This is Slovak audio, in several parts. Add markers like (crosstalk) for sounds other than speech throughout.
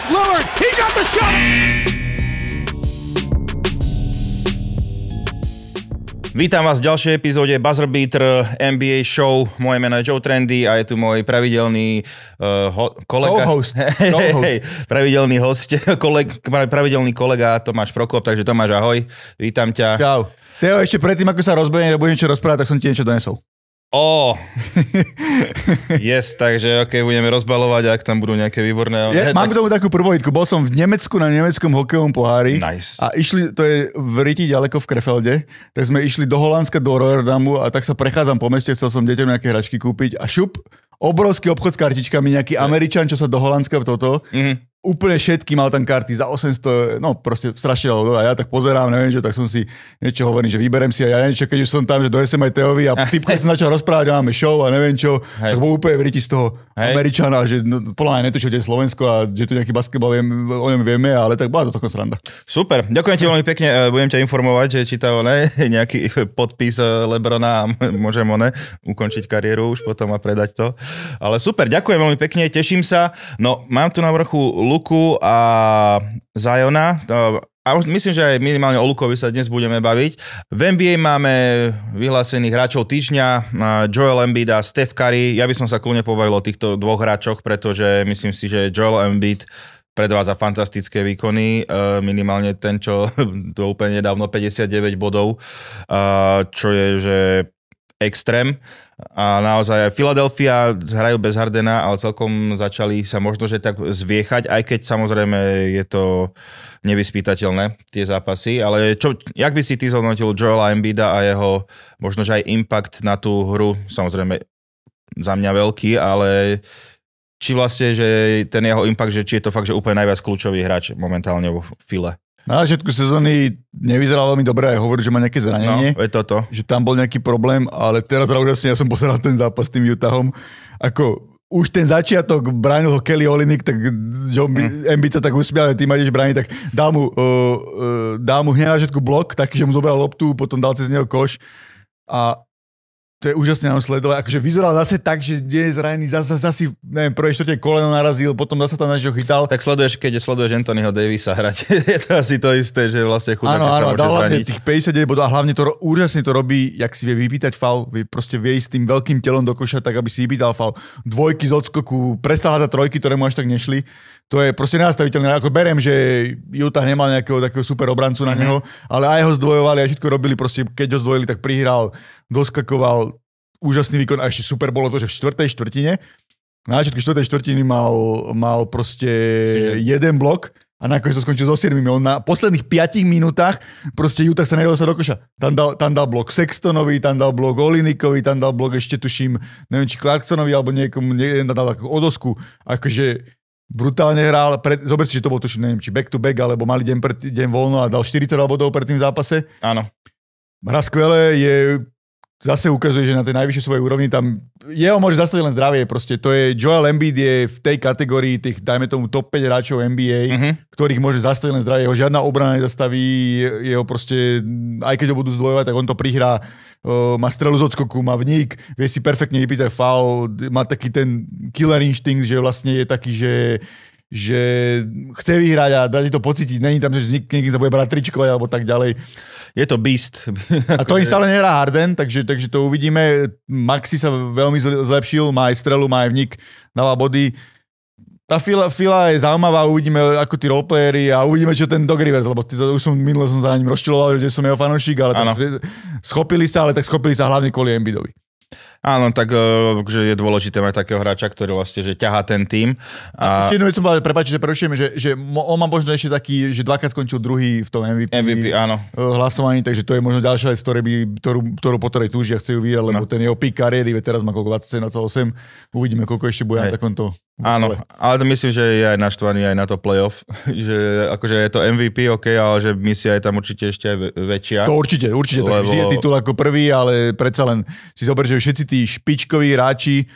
It's Lillard. He got the shot. Vítam vás v ďalšej epizóde Buzzer Beater NBA Show. Moje meno je Joe Trendy a je tu môj pravidelný uh, ho, kolega. Co-host. (laughs) Co-host. Hey, pravidelný host, (laughs) koleg, pravidelný kolega Tomáš Prokop, takže Tomáš, ahoj. Vítam ťa. Čau. Teo, ešte predtým, ako sa rozbejem, ja budem niečo rozprávať, tak som ti niečo donesol. Ó, oh. yes, takže ok, budeme rozbalovať, ak tam budú nejaké výborné... Je, mám k tomu takú prvovitku, bol som v Nemecku na nemeckom hokejovom pohári nice. a išli, to je v Riti ďaleko v Krefelde, tak sme išli do Holandska, do Rotterdamu a tak sa prechádzam po meste, chcel som deťom nejaké hračky kúpiť a šup, obrovský obchod s kartičkami, nejaký Američan, čo sa do Holandska toto, mm-hmm úplne všetky, mal tam karty za 800, no proste strašne a ja tak pozerám, neviem, že tak som si niečo hovorím, že vyberem si a ja čo, keď už som tam, že dojesem aj Teovi a typka som začal rozprávať že máme show a neviem čo, Hej. tak bol úplne vriti z toho Hej. Američana, že no, podľa mňa netočil, kde je Slovensko a že tu nejaký basketbal viem, o ňom vieme, ale tak bola to celkom sranda. Super, ďakujem ti veľmi pekne, e, budem ťa informovať, že či to ne, (laughs) nejaký podpis e, Lebrona a môžem ne, ukončiť kariéru už potom a predať to. Ale super, ďakujem veľmi pekne, teším sa. No, mám tu na vrchu Luku a Zajona. No, a myslím, že aj minimálne o Lukovi sa dnes budeme baviť. V NBA máme vyhlásených hráčov týždňa, Joel Embiid a Steph Curry. Ja by som sa kľúne pobavil o týchto dvoch hráčoch, pretože myslím si, že Joel Embiid za fantastické výkony, e, minimálne ten, čo (laughs) to úplne nedávno 59 bodov, čo je, že extrém. A naozaj aj Filadelfia hrajú bez Hardena, ale celkom začali sa možno, že tak zviechať, aj keď samozrejme je to nevyspýtateľné, tie zápasy. Ale čo, jak by si ty zhodnotil Joela Embida a jeho možno, že aj impact na tú hru, samozrejme za mňa veľký, ale či vlastne, že ten jeho impact, že či je to fakt, že úplne najviac kľúčový hráč momentálne vo file? Na začiatku sezóny nevyzeral veľmi dobre aj hovorí, že má nejaké zranenie. No, je toto. Že tam bol nejaký problém, ale teraz úžasne, ja som pozeral ten zápas s tým Utahom. Ako už ten začiatok bránil ho Kelly Olinik, tak John mm. sa tak usmial, ty ma ideš brániť, tak dal mu, uh, uh, mu hneď na začiatku blok, taký, že mu zobral loptu, potom dal cez neho koš a to je úžasné nám sledovať. Akože vyzeral zase tak, že nie je zranený, zase, zase neviem, prvé štvrte koleno narazil, potom zase tam niečo chytal. Tak sleduješ, keď sleduješ Anthonyho Davisa hrať, (laughs) je to asi to isté, že vlastne chudá áno, áno, sa môže tých 59 bodov a hlavne to úžasne to robí, jak si vie vypýtať fal. vie proste vie s tým veľkým telom do koša, tak aby si vypýtal fal. Dvojky z odskoku, presahá za trojky, ktoré mu až tak nešli to je proste nastaviteľné. Ako berem, že Utah nemal nejakého takého super obrancu na mhm. neho, ale aj ho zdvojovali, aj všetko robili. Proste, keď ho zdvojili, tak prihral, doskakoval, úžasný výkon a ešte super bolo to, že v čtvrtej štvrtine, na začiatku čtvrtej štvrtiny mal, mal proste jeden blok a nakoniec to skončil so 7. On na posledných 5 minútach proste Utah sa nedal sa do koša. Tam dal, tam dal blok Sextonovi, tam dal blok Olinikovi, tam dal blok ešte tuším, neviem či Clarksonovi alebo niekomu, nie, tam dal takú odosku. Akože brutálne hral, pred, zober si, že to bol tuším, neviem, či back to back, alebo mali deň, pred, deň voľno a dal 40 bodov pred tým zápase. Áno. Hra skvelé, je, zase ukazuje, že na tej najvyššej svojej úrovni tam jeho môže zastaviť len zdravie, proste to je, Joel Embiid je v tej kategórii tých, dajme tomu, top 5 hráčov NBA, mm-hmm. ktorých môže zastaviť len zdravie, jeho žiadna obrana nezastaví, jeho proste, aj keď ho budú zdvojovať, tak on to prihrá má strelu z odskoku, má vník, vie si perfektne vypýtať faul, má taký ten killer instinct, že vlastne je taký, že že chce vyhrať a dá ti to pocítiť. Není tam, že niekým sa bude brať tričko alebo tak ďalej. Je to beast. (laughs) A to im stále nehrá Harden, takže, takže to uvidíme. Maxi sa veľmi zlepšil, má aj strelu, má aj vnik, dáva body tá fila, fila je zaujímavá, uvidíme ako tí roleplayery a uvidíme, čo ten Dog Rivers, lebo to, už som minule som za ním rozčiloval, že som jeho fanúšik, ale tak, schopili sa, ale tak schopili sa hlavne kvôli Embidovi. Áno, tak e, že je dôležité mať takého hráča, ktorý vlastne že ťahá ten tým. A... Ešte jednu vec som povedal, prepáčte, že prerušujem, že, že on má možno ešte taký, že dvakrát skončil druhý v tom MVP, MVP eh, áno. hlasovaní, takže to je možno ďalšia vec, ktorú, ktorú, ktorú po ktorej túžia chce ju vyhrať, lebo no. ten jeho pík kariéry, teraz má koľko 27,8, uvidíme, koľko ešte bude Hej. na takomto Áno, ale myslím, že je aj naštvaný aj na to playoff, (laughs) že akože je to MVP, OK, ale že misia je tam určite ešte aj väčšia. To určite, určite, lebo... tak vždy je titul ako prvý, ale predsa len si zober, že všetci tí špičkoví hráči,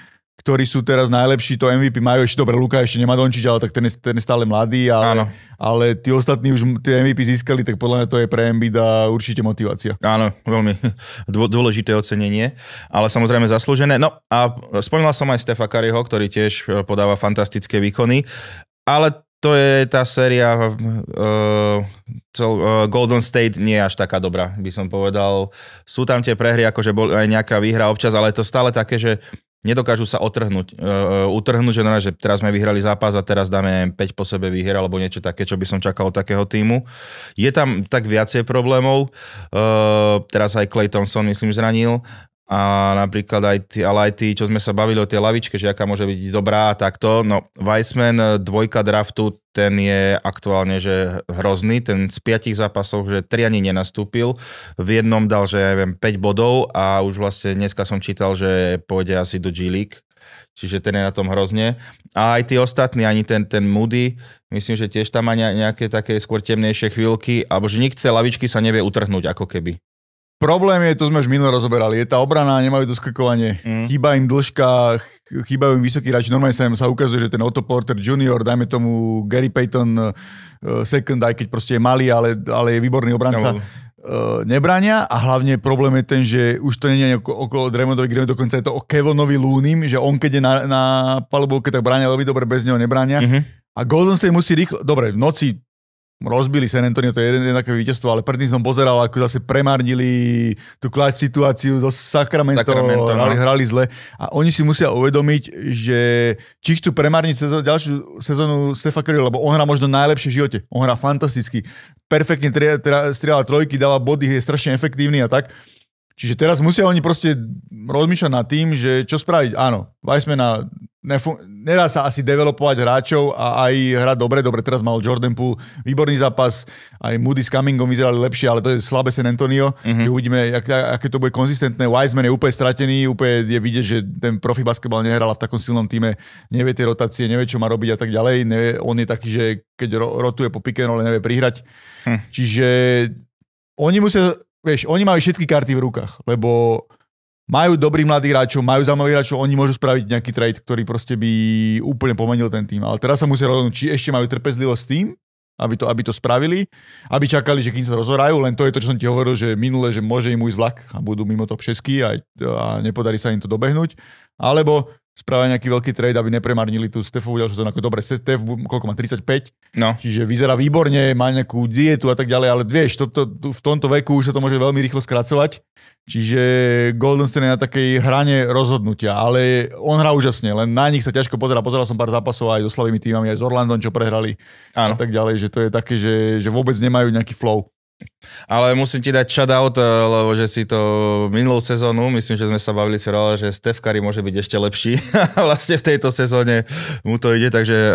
ktorí sú teraz najlepší, to MVP majú ešte, dobre, Luka ešte nemá Dončiť, ale tak ten, ten je stále mladý, ale, Áno. ale tí ostatní už tie MVP získali, tak podľa mňa to je pre a určite motivácia. Áno, veľmi dôležité ocenenie, ale samozrejme zaslúžené. No a spomínal som aj Stefa Kariho, ktorý tiež eh, podáva fantastické výkony, ale to je tá séria uh, cel, uh, Golden State nie je až taká dobrá, by som povedal. Sú tam tie prehry, akože bol aj nejaká výhra občas, ale je to stále také, že nedokážu sa otrhnúť, uh, utrhnúť, že, no, že teraz sme vyhrali zápas a teraz dáme 5 po sebe výher alebo niečo také, čo by som čakal od takého týmu. Je tam tak viacej problémov, uh, teraz aj Clay Thompson myslím zranil, a napríklad aj tí, ale aj tí, čo sme sa bavili o tej lavičke, že aká môže byť dobrá, takto. No, Weissman, eh, dvojka draftu, ten je aktuálne že hrozný, ten z piatich zápasov, že tri ani nenastúpil, v jednom dal, že ja neviem, 5 bodov a už vlastne dneska som čítal, že pôjde asi do G-League, čiže ten je na tom hrozne. A aj tí ostatní, ani ten, ten Moody, myslím, že tiež tam má nejaké také skôr temnejšie chvíľky, alebo že nikce lavičky sa nevie utrhnúť ako keby. Problém je, to sme už minulé rozoberali, je tá obrana, nemajú doskakovanie, mm. chýba im dĺžka, chýbajú im vysokí hráči. Normálne sa im sa ukazuje, že ten Otto Porter Junior, dajme tomu Gary Payton eh, second, aj keď proste je malý, ale, ale je výborný obranca. No nebrania a hlavne problém je ten, že už to nie je okolo, okolo Dremondovi Greenu, dokonca je to o Kevonovi Lúnim, že on keď je na, na palubovke, tak bránia veľmi dobre, bez neho nebrania. Mm-hmm. A Golden State musí rýchlo, dobre, v noci rozbili San Antonio, to je jeden, také víťazstvo, ale predtým som pozeral, ako zase premarnili tú kľač situáciu zo Sacramento, Sacramento hrali, no. hrali zle a oni si musia uvedomiť, že či chcú premarniť sezó- ďalšiu sezónu Stefa Curry, lebo on hrá možno najlepšie v živote, on hrá fantasticky, perfektne strieľa trojky, dáva body, je strašne efektívny a tak, Čiže teraz musia oni proste rozmýšľať nad tým, že čo spraviť. Áno, na nefun- nedá sa asi developovať hráčov a aj hrať dobre. Dobre, teraz mal Jordan Poole výborný zápas, aj Moody s Cummingom vyzerali lepšie, ale to je slabé sen Antonio. Mm-hmm. uvidíme, ak, aké to bude konzistentné. Wiseman je úplne stratený, úplne je vidieť, že ten profi basketbal nehral v takom silnom týme, nevie tie rotácie, nevie, čo má robiť a tak ďalej. Nevie, on je taký, že keď rotuje po pick nevie prihrať. Hm. Čiže oni musia vieš, oni majú všetky karty v rukách, lebo majú dobrý mladý hráčov, majú zaujímavý hráčov, oni môžu spraviť nejaký trade, ktorý proste by úplne pomenil ten tým. Ale teraz sa musia rozhodnúť, či ešte majú trpezlivosť s tým, aby to, aby to spravili, aby čakali, že kým sa rozhorajú, len to je to, čo som ti hovoril, že minule, že môže im ísť vlak a budú mimo to všetky a, a nepodarí sa im to dobehnúť. Alebo spravia nejaký veľký trade, aby nepremarnili tú Stefu ďalšiu ako Dobre, Stef, koľko má, 35? No. Čiže vyzerá výborne, má nejakú dietu a tak ďalej, ale vieš, to, to, to, v tomto veku už sa to môže veľmi rýchlo skracovať. Čiže Golden State je na takej hrane rozhodnutia, ale on hrá úžasne, len na nich sa ťažko pozerá. Pozeral som pár zápasov aj so slabými týmami, aj s Orlandom, čo prehrali ano. a tak ďalej, že to je také, že, že vôbec nemajú nejaký flow. Ale musím ti dať shoutout, eh, lebo že si to minulú sezónu, myslím, že sme sa bavili si rola, že Stef Curry môže byť ešte lepší. (laughs) vlastne v tejto sezóne mu to ide, takže uh, eh,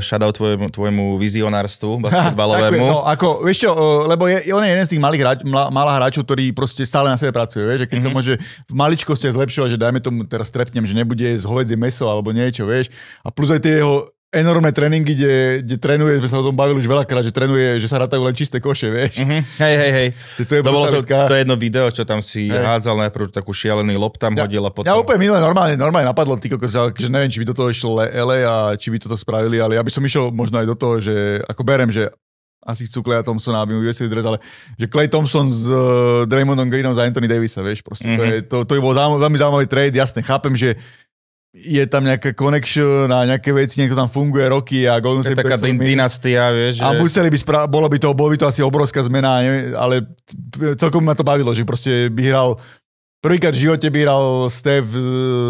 shoutout tvojemu, tvojemu vizionárstvu basketbalovému. Ha, no, ako, vieš čo, eh, lebo je, on je jeden z tých malých hráč, mla, malá hráčov, ktorý proste stále na sebe pracuje, vieš, že keď mm-hmm. sa mhm. môže v maličkosti zlepšovať, že dajme tomu teraz trepnem, že nebude z hovedzie meso alebo niečo, vieš. A plus aj tie jeho enormné tréningy, kde, kde trénuje, sme sa o tom bavili už veľakrát, že trénuje, že sa ratajú len čisté koše, vieš. Mm-hmm. Hej, hej, hej. To, je to bolo to, to, jedno video, čo tam si hej. hádzal najprv takú šialený lob tam ja, hodil a potom... Ja úplne minulé normálne, normálne napadlo, ty kokos, že neviem, či by do toho išlo LA a či by toto spravili, ale ja by som išiel možno aj do toho, že ako berem, že asi chcú Claya Thompsona, aby mu vyvesili dres, ale že Clay Thompson s uh, Draymondom Greenom za Anthony Davisa, vieš, proste, mm-hmm. to, mhm. je, to, to je bol zaujímavý, veľmi zaujímavý trade, jasne, chápem, že je tam nejaká connection a nejaké veci, niekto tam funguje roky a Golden State taká dyn- dynastia, vieš. A museli by, spra- bolo by to, bolo by to asi obrovská zmena, ne? ale celkom ma to bavilo, že proste by hral Prvýkrát v živote by hral Steph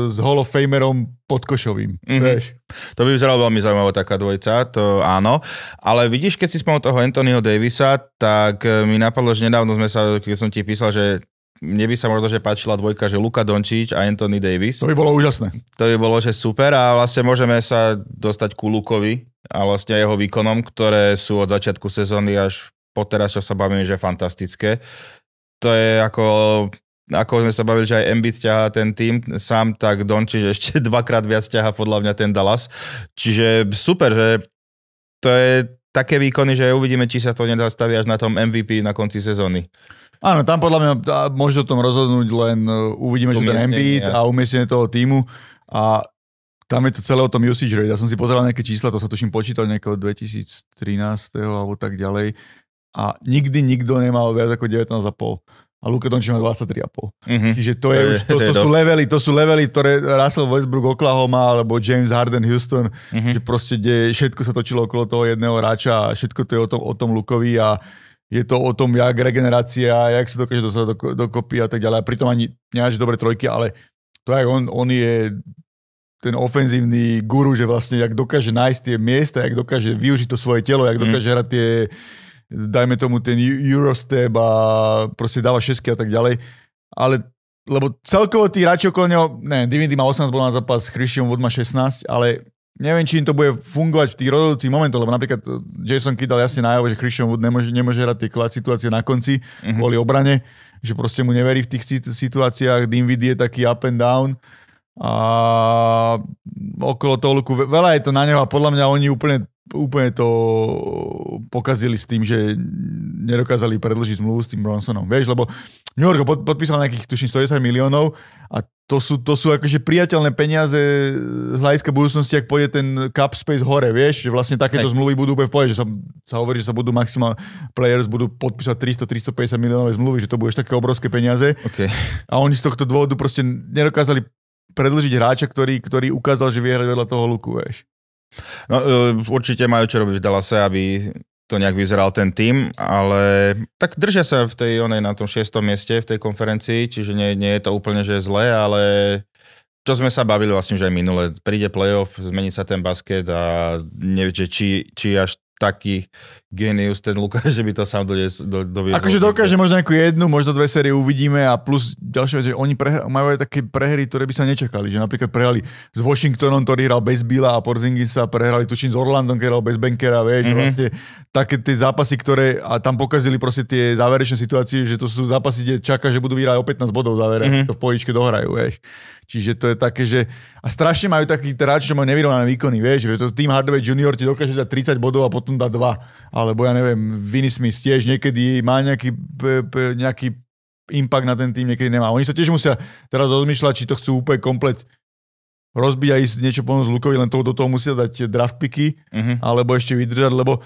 s Hall of Famerom Podkošovým. Mm-hmm. Vieš? To by vyzeralo veľmi zaujímavo taká dvojca, to áno. Ale vidíš, keď si spomenul toho Anthonyho Davisa, tak eh, mi napadlo, že nedávno sme sa, keď som ti písal, že mne by sa možno, že páčila dvojka, že Luka Dončič a Anthony Davis. To by bolo úžasné. To by bolo, že super a vlastne môžeme sa dostať ku Lukovi a vlastne jeho výkonom, ktoré sú od začiatku sezóny až po teraz, čo sa bavíme, že fantastické. To je ako, ako sme sa bavili, že aj Embiid ťahá ten tým sám, tak Dončič ešte (laughs) dvakrát viac ťahá podľa mňa ten Dallas. Čiže super, že to je také výkony, že uvidíme, či sa to nezastaví až na tom MVP na konci sezóny. Áno, tam podľa mňa môže o tom rozhodnúť len e, uvidíme, že ten Embiid a umiestnenie toho týmu. A tam je to celé o tom usage rate. Ja som si pozeral nejaké čísla, to sa tuším počítal nejakého 2013. alebo tak ďalej. A nikdy nikto nemal viac ako 19,5. A Luka Dončič má 23,5. Mm-hmm. Čiže to, je, to, je, už, to, to, to, je sú levely, to sú levely, ktoré Russell Westbrook Oklahoma alebo James Harden Houston, mm-hmm. že proste de, všetko sa točilo okolo toho jedného hráča a všetko to je o tom, o tom Lukovi a je to o tom, jak regenerácia, jak sa dokáže dostať do, a tak ďalej. A pritom ani nejaké dobre trojky, ale to, jak on, on je ten ofenzívny guru, že vlastne jak dokáže nájsť tie miesta, jak dokáže využiť to svoje telo, jak mhm. dokáže mm. hrať tie, dajme tomu ten Eurostep a proste dáva šesky a tak ďalej. Ale lebo celkovo tí radši okolo neho, ne, Divinity má 18 bol na zápas, Christian Wood má 16, ale Neviem, či im to bude fungovať v tých rozhodujúcich momentoch, lebo napríklad eh, Jason Kidd dal jasne najavo, že Christian Wood nemôže, nemôže hrať tie situácie na konci mm-hmm. kvôli obrane, že proste mu neverí v tých situáciách, Dinvid je taký up and down a okolo toho luku veľa je to na neho a podľa mňa oni úplne, úplne to pokazili s tým, že nedokázali predlžiť zmluvu s tým Bronsonom. Vieš, lebo New York podpísal nejakých, tuším, 110 miliónov a to sú, to sú akože priateľné peniaze z hľadiska budúcnosti, ak pôjde ten Cup space hore, vieš, že vlastne takéto Hej. zmluvy budú úplne v pohode, že sa, sa hovorí, že sa budú maximál players budú podpísať 300-350 miliónové zmluvy, že to budú ešte také obrovské peniaze. Okay. A oni z tohto dôvodu proste nedokázali predlžiť hráča, ktorý, ktorý ukázal, že vie hrať vedľa toho luku, vieš. No, e, určite majú čo robiť v Dallase, aby to nejak vyzeral ten tým, ale tak držia sa v tej onej na tom šiestom mieste v tej konferencii, čiže nie, nie je to úplne, že zlé, ale čo sme sa bavili vlastne, že aj minule, príde playoff, zmení sa ten basket a neviem, či, či až taký genius ten Lukáš, (laughs) že by to sám doviezol. Do, doviezol. Akože dokáže možno nejakú jednu, možno dve série uvidíme a plus ďalšia vec, že oni prehr- majú aj také prehry, ktoré by sa nečakali. Že napríklad prehrali s Washingtonom, ktorý hral bez Billa a Porzingis sa prehrali tuším s Orlandom, ktorý hral bez Bankera, vieš, mm-hmm. vlastne také tie zápasy, ktoré a tam pokazili proste tie záverečné situácie, že to sú zápasy, kde čaká, že budú vyhrať o 15 bodov závere, mm-hmm. to v pojičke dohrajú, vieš. Čiže to je také, že... A strašne majú takí hráči, čo majú nevyrovnané výkony, vieš, že to tým Hardaway Junior ti dokáže za 30 bodov a potom Rotunda 2, Alebo ja neviem, Vinny Smith tiež niekedy má nejaký, nejaký impact na ten tým, niekedy nemá. Oni sa tiež musia teraz rozmýšľať, či to chcú úplne komplet rozbiť a ísť niečo ponúť Lukovi, len to, do toho musia dať draft picky, uh-huh. alebo ešte vydržať, lebo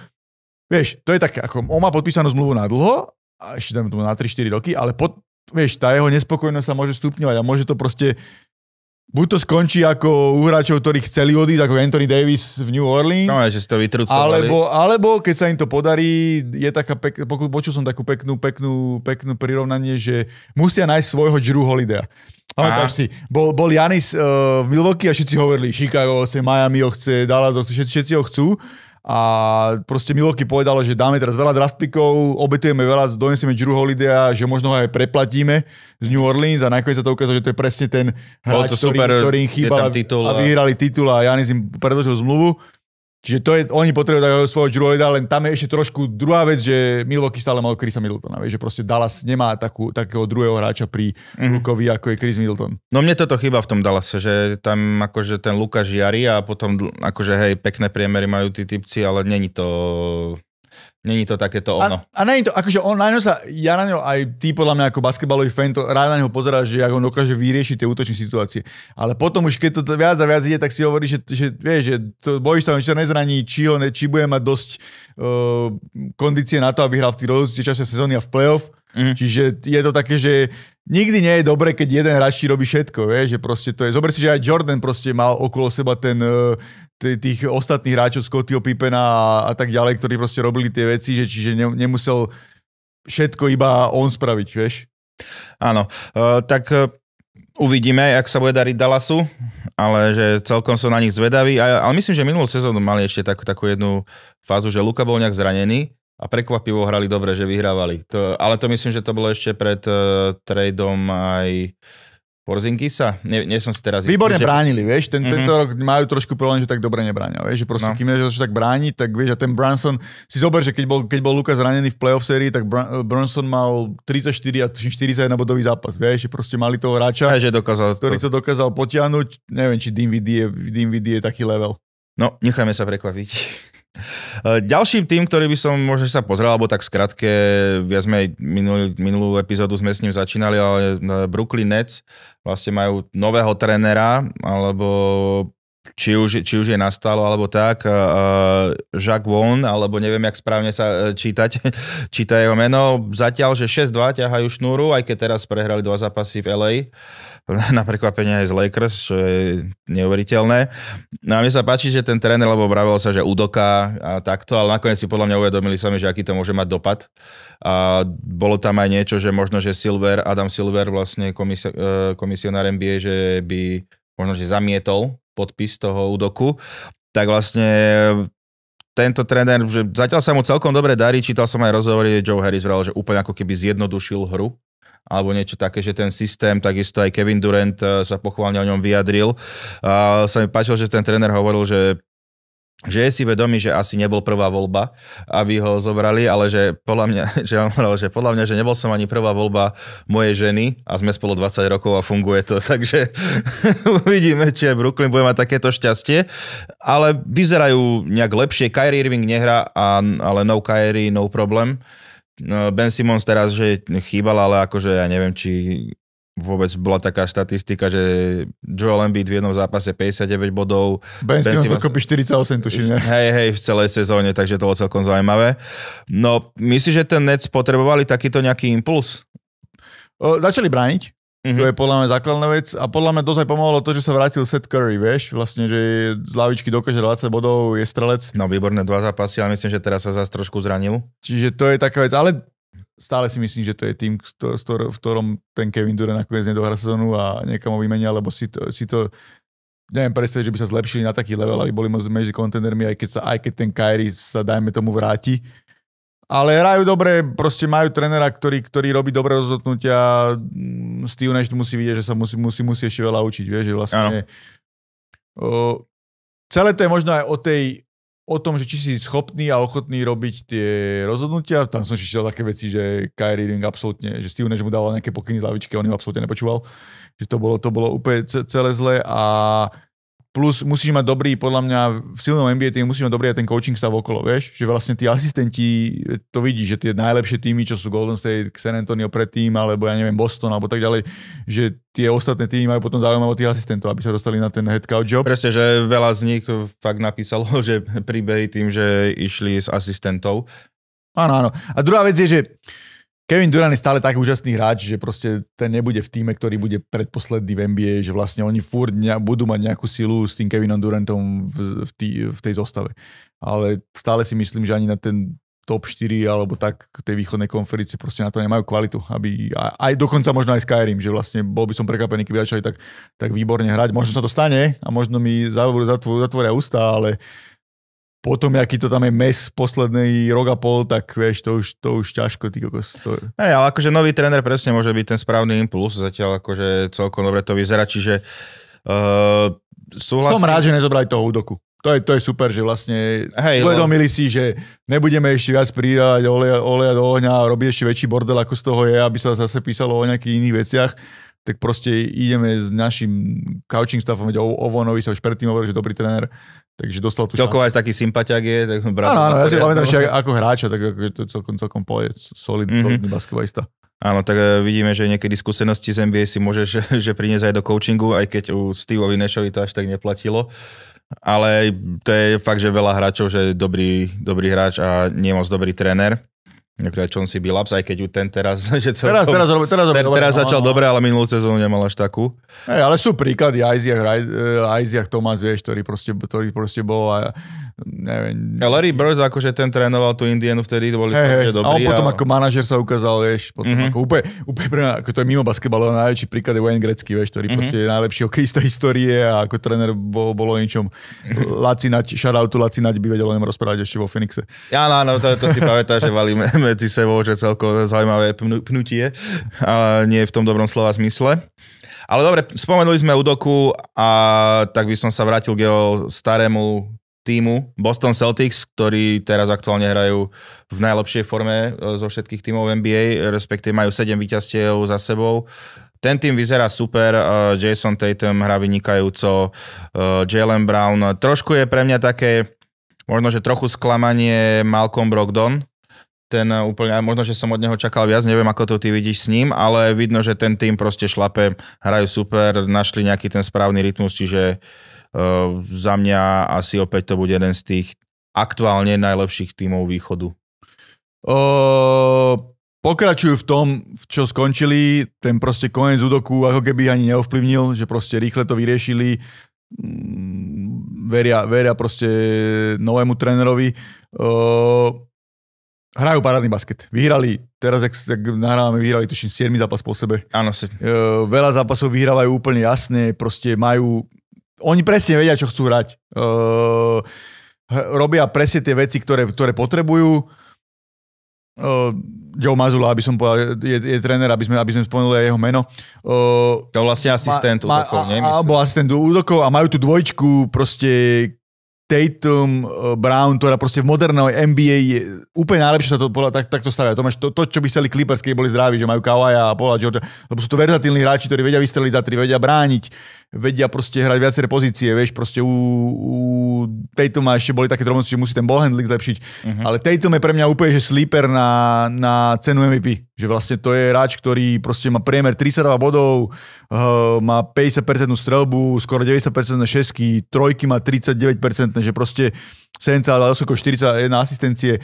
vieš, to je tak, ako on má podpísanú zmluvu na dlho, a ešte tam na 3-4 roky, ale pod, vieš, tá jeho nespokojnosť sa môže stupňovať a môže to proste buď to skončí ako u hráčov, ktorí chceli odísť, ako Anthony Davis v New Orleans. No, že si to Alebo, alebo keď sa im to podarí, je taká pek, poku, počul som takú peknú, peknú, peknú prirovnanie, že musia nájsť svojho Drew Holidaya. Pamätáš si, bol, bol Janis uh, v Milwaukee a všetci hovorili, Chicago chce, Miami ho chce, Dallas ho chce, všetci, všetci ho chcú a proste Miloky povedalo, že dáme teraz veľa draftpikov, obetujeme veľa, donesieme Drew Holidaya, že možno ho aj preplatíme z New Orleans a nakoniec sa to ukázalo, že to je presne ten hráč, ktorý, super, ktorý im chýbal a vyhrali titul a Janis im predložil zmluvu. Čiže to je, oni potrebujú takého svojho Drew len tam je ešte trošku druhá vec, že Milwaukee stále mal Chrisa Middletona, vieš, že proste Dallas nemá takú, takého druhého hráča pri mm-hmm. Lukovi, ako je Chris Middleton. No mne toto chyba v tom Dallase, že tam akože ten Lukáš žiari a potom akože hej, pekné priemery majú tí typci, ale není to Není to takéto ono. A, a není to, akože on na sa, ja na ňo aj ty podľa mňa ako basketbalový fan, to rád na neho pozerá, že ako on dokáže vyriešiť tie útočné situácie. Ale potom už keď to viac a viac ide, tak si hovorí, že, že vieš, že to bojíš sa, že nezraní, či, ho ne, či bude mať dosť uh, kondície na to, aby hral v tých rozhodujúcich časoch sezóny a v playoff Mm. Čiže je to také, že nikdy nie je dobre, keď jeden hráč robí všetko, vie, že proste to je. Zober si, že aj Jordan proste mal okolo seba ten, e, t- tých ostatných hráčov Scottyho Pippena a, a tak ďalej, ktorí proste robili tie veci, že čiže ne, nemusel všetko iba on spraviť, vieš. Áno, uh, tak e, uvidíme, ak sa bude dariť Dallasu, ale že celkom som na nich zvedavý. A, ale myslím, že minulú sezónu mali ešte takú, takú jednu fázu, že Luka bol nejak zranený a prekvapivo hrali dobre, že vyhrávali. To, ale to myslím, že to bolo ešte pred uh, tradeom aj Porzinkisa. Nie, nie som si teraz Výborne istý, že... bránili, vieš, ten, mm-hmm. tento mhm. rok majú trošku problém, že tak dobre nebránia, vieš, že proste no. kým je, že tak bráni, tak vieš, a ten Branson si zober, že keď bol, keď bol Lukas zranený v playoff sérii, tak Branson eh, mal 34 a 41 bodový zápas, vieš, že proste mali toho hráča, že dokázal ktorý to... to dokázal potiahnuť, neviem, či Dinwiddie je, je taký level. No, necháme sa prekvapiť. (laughs) E, Ďalším tým, ktorý by som možno sa pozrel, alebo tak skratke, viac sme minulú, minulú epizódu sme s ním začínali, ale e, Brooklyn Nets vlastne majú nového trenera, alebo či už, či už je nastalo, alebo tak, uh, Jacques Vaughn, alebo neviem, jak správne sa čítať, (laughs) číta jeho meno. Zatiaľ, že 6-2 ťahajú šnúru, aj keď teraz prehrali dva zápasy v LA. (laughs) na prekvapenie aj z Lakers, čo je neuveriteľné. No a mne sa páči, že ten tréner, lebo vravel sa, že udoká a takto, ale nakoniec si podľa mňa uvedomili sami, že aký to môže mať dopad. A bolo tam aj niečo, že možno, že Silver, Adam Silver, vlastne komisi- e, komisionár NBA, že by možno, že zamietol podpis toho údoku, tak vlastne tento tréner, že zatiaľ sa mu celkom dobre darí, čítal som aj rozhovory, Joe Harris vral, že úplne ako keby zjednodušil hru alebo niečo také, že ten systém, takisto aj Kevin Durant eh, sa pochválne o ňom vyjadril. A sa mi páčilo, že ten tréner hovoril, že že je si vedomý, že asi nebol prvá voľba, aby ho zobrali, ale že podľa mňa, (laughs) že hovoril, že podľa mňa, že nebol som ani prvá voľba mojej ženy a sme spolu 20 rokov a funguje to, (laughs) takže uvidíme, či aj Brooklyn bude mať takéto šťastie, ale vyzerajú nejak lepšie, Kyrie Irving nehra, a, ale no Kyrie, no problém. Uh, No, ben Simons teraz, že chýbal, ale akože ja neviem, či vôbec bola taká štatistika, že Joel Embiid v jednom zápase 59 bodov. Ben, ben Simons dokopy 48, tuším. Ne? Hej, hej, v celej sezóne, takže to bolo celkom zaujímavé. No, myslíš, že ten Nets potrebovali takýto nejaký impuls? O, začali brániť, Mm-hmm. To mhm. je podľa mňa základná vec a podľa mňa dosť aj pomohlo to, že sa vrátil Seth Curry, vieš, vlastne, že z lavičky dokáže 20 bodov, je strelec. No výborné dva zápasy, ale myslím, že teraz sa zase trošku zranil. Čiže to je taká vec, ale stále si myslím, že to je tým, v ktorom ten Kevin Durant nakoniec nedohrá sezonu a niekam ho vymenia, lebo si to, si to neviem predstaviť, že by sa zlepšili na taký level, aby boli medzi kontendermi, aj keď, sa, aj keď ten Kyrie sa, dajme tomu, vráti ale hrajú dobre, proste majú trenera, ktorý, ktorý robí dobré rozhodnutia. Steve Nash musí vidieť, že sa musí, musí, musí ešte veľa učiť, vieš, že vlastne... O, celé to je možno aj o tej, o tom, že či si schopný a ochotný robiť tie rozhodnutia. Tam som čítal také veci, že Kyrie Irving absolútne, že Steve Nash mu dával nejaké pokyny z lavičky, on ju absolútne nepočúval. Že to bolo, to bolo úplne celé zlé a plus musíš mať dobrý, podľa mňa v silnom NBA tým musíš mať dobrý aj ten coaching stav okolo, vieš, že vlastne tí asistenti to vidí, že tie najlepšie týmy, čo sú Golden State, San Antonio predtým, alebo ja neviem Boston, alebo tak ďalej, že tie ostatné týmy majú potom zaujímavé o tých asistentov, aby sa dostali na ten head coach job. Presne, že veľa z nich fakt napísalo, (laughs) že príbej tým, že išli s asistentov. Áno, áno. A druhá vec je, že Kevin Durant je stále tak úžasný hráč, že proste ten nebude v týme, ktorý bude predposledný v NBA, že vlastne oni furt ne, budú mať nejakú silu s tým Kevinom Durantom v, v, tý, v tej zostave. Ale stále si myslím, že ani na ten top 4 alebo tak tej východnej konferencie proste na to nemajú kvalitu. Aby, aj dokonca možno aj Skyrim, že vlastne bol by som prekvapený, keby začali tak, tak výborne hrať. Možno sa to stane a možno mi zatvoria ústa, ale potom, aký to tam je mes posledný rok a pol, tak vieš, to už, to už ťažko, ty kokos. To... Hey, ale akože nový tréner presne môže byť ten správny impuls, zatiaľ akože celkom dobre to vyzerá, čiže uh, súhlasím. Som rád, že nezobrali toho údoku. To je, to je super, že vlastne hey, uvedomili si, že nebudeme ešte viac pridávať oleja, oleja do ohňa a robiť ešte väčší bordel, ako z toho je, aby sa zase písalo o nejakých iných veciach tak proste ideme s našim coaching staffom, veď Ovonovi sa už predtým hovoril, že dobrý tréner, takže dostal tu Celkovo aj taký sympatiak je, tak brat. Áno, áno, ja si pamätám, no. že ako hráča, tak ako, to celkom, celkom poje, solid, mm-hmm. solidný basketbalista. Áno, tak e, vidíme, že niekedy skúsenosti z NBA si môžeš (laughs) že priniesť aj do coachingu, aj keď u Steveovi Nešovi to až tak neplatilo. Ale to je fakt, že veľa hráčov, že je dobrý, dobrý hráč a nie moc dobrý tréner. Akurát John C. Billups, aj keď ju ten teraz... (laughs) Že celkom, teraz, teraz, teraz, teraz, teraz, no, teraz začal áno. No. dobre, ale minulú sezónu nemal až takú. Hey, ale sú príklady, Isaac, Isaac Thomas, vieš, ktorý proste, ktorý proste bol... A, neviem. Ja Larry Bird, akože ten trénoval tú Indienu vtedy, to boli hey, hey. dobrý. A on potom ale... ako manažer sa ukázal, vieš, potom mm-hmm. ako úplne, úplne pre mňa, ako to je mimo basketbalu, najväčší príklad je Wayne Grecky, vieš, ktorý mm-hmm. proste je najlepší hokejista (laughs) histórie a ako tréner bol, bolo ničom. (laughs) Lacinať, shoutoutu Lacinať by vedel o ňom rozprávať ešte vo Phoenixe. Ja, no, no to, to si pamätá, že vali (laughs) medzi sebou, že celko zaujímavé pnutie, a nie v tom dobrom slova zmysle. Ale dobre, spomenuli sme Udoku a tak by som sa vrátil k jeho starému týmu Boston Celtics, ktorí teraz aktuálne hrajú v najlepšej forme e, zo všetkých tímov NBA, respektíve majú 7 víťazstiev za sebou. Ten tým vyzerá super, e, Jason Tatum hrá vynikajúco, e, Jalen Brown. Trošku je pre mňa také, možno že trochu sklamanie Malcolm Brogdon, ten úplne, možno, že som od neho čakal viac, neviem, ako to ty vidíš s ním, ale vidno, že ten tým proste šlape, hrajú super, našli nejaký ten správny rytmus, čiže uh, Uh, za mňa asi opäť to bude jeden z tých aktuálne najlepších tímov východu. Uh, pokračujú v tom, v čo skončili. Ten proste koniec údoku ako keby ani neovplyvnil, že proste rýchle to vyriešili. Mm, veria, veria proste novému trénerovi. Uh, hrajú parádny basket. Vyhrali, teraz ak, ak nahrávame, vyhrali tuším 7 zápas po sebe. Áno, si. Uh, veľa zápasov vyhrávajú úplne jasne, proste majú oni presne vedia, čo chcú hrať. Uh, robia presne tie veci, ktoré, ktoré potrebujú. Uh, Joe Mazula, aby som povedal, je, je tréner, aby sme, aby sme spomenuli aj jeho meno. Uh, to vlastne asistent ma, útokov, nie? Alebo asistent údokov a majú tu dvojčku proste Tatum, Brown, ktorá proste v modernej NBA je úplne najlepšie sa to podľa, tak, takto stavia. To, máš to, to, čo by chceli Clippers, keď boli zdraví, že majú Kawhi a Paula George, lebo sú to verzatílni hráči, ktorí vedia vystreliť za tri, vedia brániť vedia proste hrať viaceré pozície, vieš, proste u, u ma ešte boli také drobnosti, že musí ten ballhandling zlepšiť, uh-huh. ale Tatum je pre mňa úplne, že sleeper na, na cenu MVP, že vlastne to je hráč, ktorý proste má priemer 32 bodov, uh, má 50% strelbu, skoro 90% na šesky, trojky má 39%, že proste Senca 41 asistencie,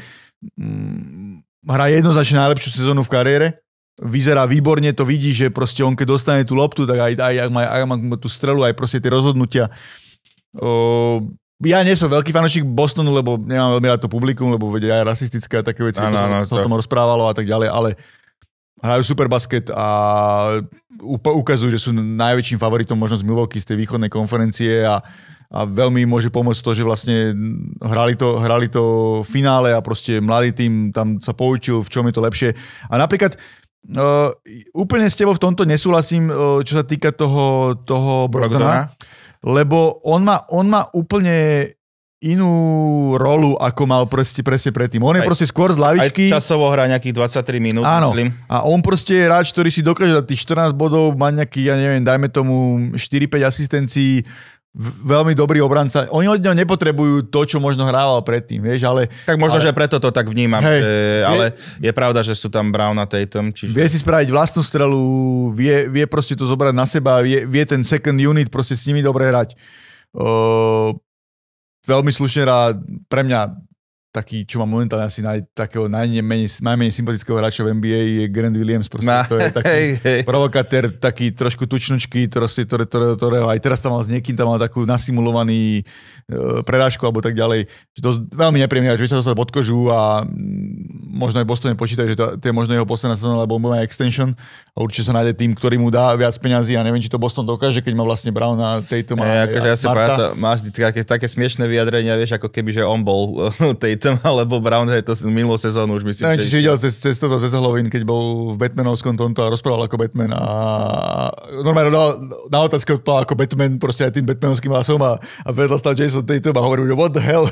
mm, hrá jednoznačne najlepšiu sezónu v kariére, vyzerá výborne, to vidí, že proste on keď dostane tú loptu, tak aj, aj, má, aj, aj tú strelu, aj proste tie rozhodnutia. O, ja nie som veľký fanúšik Bostonu, lebo nemám veľmi rád to publikum, lebo vedia aj rasistické a také veci, ano, ano, to sa o tom rozprávalo a tak ďalej, ale hrajú super basket a ukazujú, že sú najväčším favoritom možno z Milwaukee z tej východnej konferencie a, a veľmi môže pomôcť to, že vlastne hrali to, hrali to v finále a proste mladý tým tam sa poučil, v čom je to lepšie. A napríklad No, úplne s tebou v tomto nesúhlasím, e, čo sa týka toho, toho Brogdona, Brogdona, lebo on má, on má úplne inú rolu, ako mal proste, presne predtým. On je aj, proste skôr z lavičky. Aj časovo hrá nejakých 23 minút, áno. myslím. A on proste je hráč, ktorý si dokáže dať tých 14 bodov, má nejaký, ja neviem, dajme tomu 4-5 asistencií, veľmi dobrý obranca. Oni od ňa nepotrebujú to, čo možno hrával predtým, vieš, ale... Tak možno, ale, že preto to tak vnímam, hej, e, ale vie, je pravda, že sú tam Brown a Tatum. Čiže... Vie si spraviť vlastnú strelu, vie, vie proste to zobrať na seba, vie, vie ten second unit proste s nimi dobre hrať. E, veľmi slušne rád, pre mňa taký, čo má momentálne asi naj, takého najmenej, najmenej sympatického hráča v NBA je Grant Williams, proste, no, to je taký hej, hej. provokatér, taký trošku tučnočky, proste, ktoré, ktoré, ktorého aj teraz tam mal s niekým, tam mal takú nasimulovaný e, prerážku alebo tak ďalej. Že to veľmi nepríjemné, že sa dostal pod kožu a mm, možno aj Bostone počíta, že to, to je možno jeho posledná sezóna, lebo má extension a určite sa nájde tým, ktorý mu dá viac peňazí a neviem, či to Boston dokáže, keď má vlastne Brown na tejto má. E, akože ja sa páta, máš také, také smiešné vyjadrenia, vieš, ako keby, že on bol e, (laughs) tejto Gotham (laughs) alebo Brown, hej, to si minulú sezónu už myslím. Neviem, či si videl cez, cez toto, cez Halloween, keď bol v Batmanovskom tomto a rozprával ako Batman a normálne na, na otázku odpával ako Batman proste aj tým Batmanovským hlasom a, a vedľa stal Jason Tatum a hovoril, že what the hell?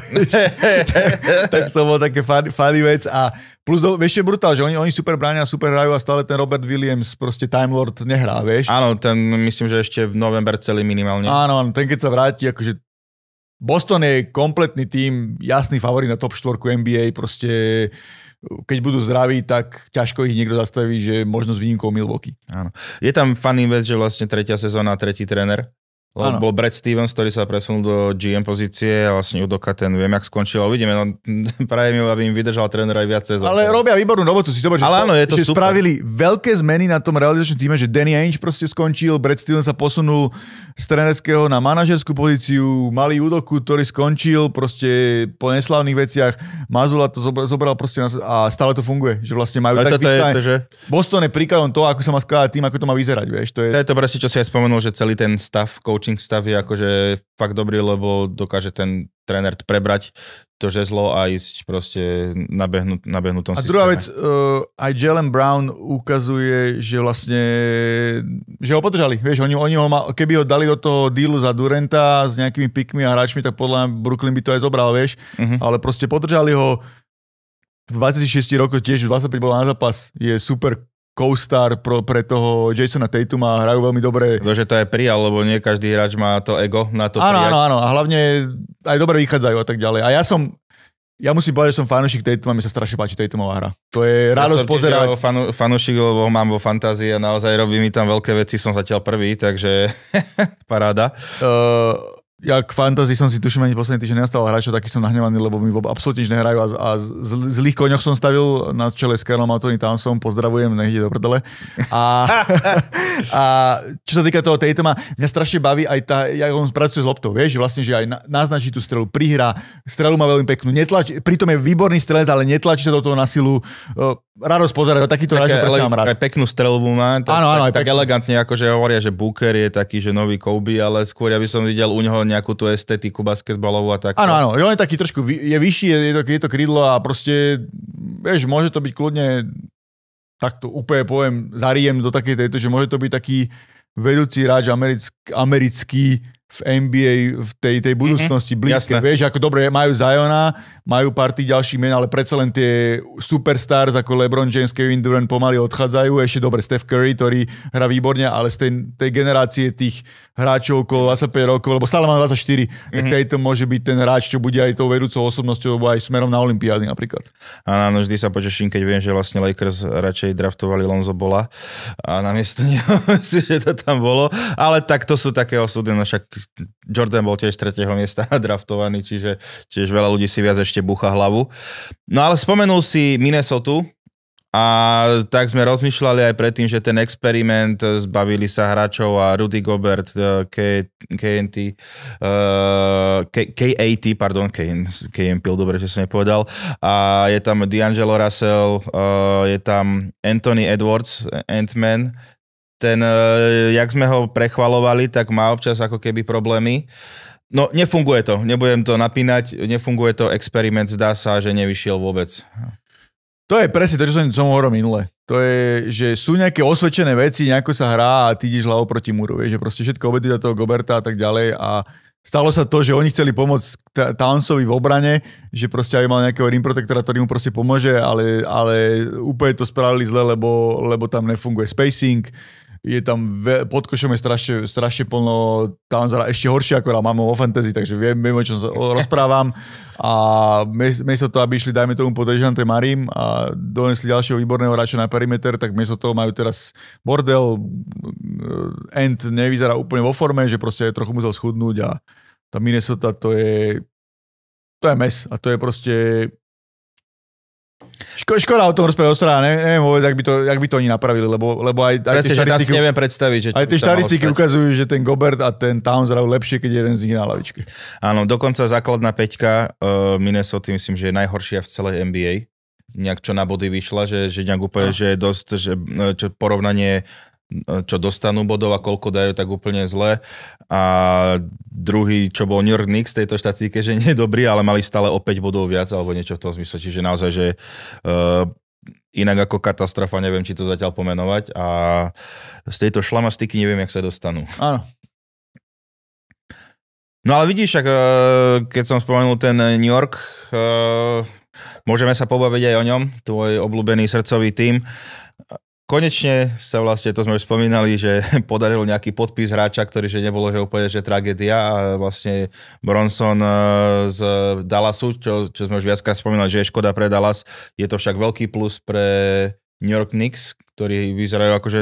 (laughs) tak to bol také funny, funny vec a Plus, do, vieš, je brutál, že oni, oni super bránia, super hrajú a stále ten Robert Williams, proste Time Lord, nehrá, vieš? Áno, ten myslím, že ešte v november celý minimálne. áno, ten keď sa vráti, akože Boston je kompletný tým, jasný favorit na top 4 NBA, proste keď budú zdraví, tak ťažko ich niekto zastaví, že možno s výnimkou Milwaukee. Áno. Je tam fanný vec, že vlastne tretia sezóna, tretí tréner, lebo ano. bol Brad Stevens, ktorý sa presunul do GM pozície a vlastne Udoka ten viem, jak skončil. Uvidíme, no (laughs) práve mi, aby im vydržal tréner aj viac sezóny. Ale teraz. robia výbornú robotu, si to že, Ale áno, je to že super. spravili veľké zmeny na tom realizačnom týme, že Danny Ainge proste skončil, Brad Stevens sa posunul z trénerského na manažerskú pozíciu, malý Udoku, ktorý skončil proste po neslavných veciach, Mazula to zobral proste na, a stále to funguje, že vlastne majú tak to, je, to, že... Boston je príkladom toho, ako sa má skladať tým, ako to má vyzerať, vieš. To je... to je to presne, čo si aj spomenul, že celý ten stav coaching stav je akože fakt dobrý, lebo dokáže ten tréner prebrať to žezlo a ísť proste nabehnut, nabehnutom A druhá systéme. vec, uh, aj Jalen Brown ukazuje, že vlastne, že ho podržali. Vieš, oni, oni ho ma, keby ho dali do toho dealu za Durenta s nejakými pikmi a hráčmi, tak podľa mňa Brooklyn by to aj zobral, vieš. Uh-huh. Ale proste podržali ho v 26 rokoch tiež 25 bol na zápas. Je super co-star pro, pre toho Jasona Tatuma a hrajú veľmi dobre. že to je prijal, lebo nie každý hráč má to ego na to áno, Áno, áno, a hlavne aj dobre vychádzajú a tak ďalej. A ja som, ja musím povedať, že som fanúšik Tatuma, mi sa strašne páči Tatumová hra. To je radosť ja pozerať. Ja fanu, fanúšik, lebo ho mám vo fantázii a naozaj robí mi tam veľké veci, som zatiaľ prvý, takže (laughs) paráda. Uh, ja k fantasy som si tuším ani posledný týždeň nestal hráčov, taký som nahnevaný, lebo mi absolútne nič nehrajú a, a z, zlých koňoch som stavil na čele s Karlom Tony Townsom, pozdravujem, nech ide do prdele. A, (laughs) a čo sa týka toho Tatuma, mňa strašne baví aj tá, ja on pracuje s loptou, vieš, vlastne, že aj na, naznačí tú strelu, prihrá, strelu má veľmi peknú, netlačí, pritom je výborný strelec, ale netlačí sa do toho na silu. Uh, e, radosť takýto hráč presne mám rád. Aj peknú strelovú má, tak, áno, áno, tak, tak elegantne, ako že hovoria, že Booker je taký, že nový Kobe, ale skôr ja by som videl u neho nejakú tú estetiku basketbalovú a tak. Áno, áno, on je taký trošku, je vyšší, je to, je to krídlo a proste, vieš, môže to byť kľudne, tak to úplne poviem, zarijem do takej tejto, že môže to byť taký vedúci hráč americk, americký v NBA, v tej, tej mhm. budúcnosti mm-hmm. blízkej. Vieš, ako dobre, majú Ziona, majú tých ďalších men, ale predsa len tie superstars ako LeBron James, Kevin Durant pomaly odchádzajú. Ešte dobre, Steph Curry, ktorý hrá výborne, ale z tej, tej generácie tých hráčov okolo 25 rokov, lebo stále má 24, mm-hmm. tak tejto môže byť ten hráč, čo bude aj tou vedúcou osobnosťou, alebo aj smerom na Olympiády napríklad. Áno, vždy sa počeším, keď viem, že vlastne Lakers radšej draftovali Lonzo Bola a namiesto neho, (laughs) že to tam bolo. Ale tak to sú také osudy, no však Jordan bol tiež z tretieho miesta (laughs) draftovaný, čiže, čiže veľa ľudí si viac ešte bucha hlavu. No ale spomenul si Minnesota, a tak sme rozmýšľali aj predtým, že ten experiment, e, zbavili sa hráčov a Rudy Gobert, e, K, KNT, K, KAT, e, pardon, KMP, dobre, že som nepovedal. A je tam D'Angelo Russell, je tam Anthony Edwards, Ant-Man, ten, e, jak sme ho prechvalovali, tak má občas ako keby problémy. No, nefunguje to, nebudem to napínať, nefunguje to, experiment zdá sa, že nevyšiel vôbec. To je presne to, čo som, som hovoril minule. To je, že sú nejaké osvedčené veci, nejako sa hrá a ty ideš hlavou proti múru. Vieš, že proste všetko obety do toho Goberta a tak ďalej a stalo sa to, že oni chceli pomôcť Townsovi v obrane, že proste aj mal nejakého rimprotektora, ktorý mu proste pomôže, ale, ale úplne to spravili zle, lebo, lebo tam nefunguje spacing, je tam ve- pod košom je strašne, strašne plno Townsera, ešte horšie ako mám o fantasy, takže viem, viem o čom sa rozprávam. A miesto to, aby išli, dajme tomu, pod Dežante Marim a donesli ďalšieho výborného hráča na perimeter, tak miesto toho majú teraz bordel. Eh, end nevyzerá úplne vo forme, že proste trochu musel schudnúť a tá Minnesota to je to je mes a to je proste Ško, škoda o tom rozprávať o ne, neviem vôbec, ak by, to, ak by to oni napravili, lebo, lebo aj, aj Presne, tie štatistiky, neviem predstaviť, že aj tie štatistiky ukazujú, že ten Gobert a ten Towns hrajú lepšie, keď je jeden z nich na lavičke. Áno, dokonca základná peťka uh, Minnesota myslím, že je najhoršia v celej NBA nejak čo na body vyšla, že, že nejak úplne, no. že je dosť, že, e, čo porovnanie čo dostanú bodov a koľko dajú, tak úplne zle. A druhý, čo bol New York Knicks v tejto štatistike, že nie je dobrý, ale mali stále o 5 bodov viac alebo niečo v tom zmysle. Čiže naozaj, že uh, inak ako katastrofa, neviem, či to zatiaľ pomenovať. A z tejto šlamastiky neviem, jak sa dostanú. Áno, No ale vidíš, ak, eh, keď som spomenul ten New York, eh, môžeme sa pobaviť aj o ňom, tvoj obľúbený srdcový tým. Konečne sa vlastne, to sme už spomínali, že (laughs) podaril nejaký podpis hráča, ktorý že nebolo, že úplne, že tragédia a vlastne Bronson e, z Dallasu, čo, čo sme už viackrát spomínali, že je škoda pre Dallas, je to však veľký plus pre New York Knicks, ktorí vyzerajú akože,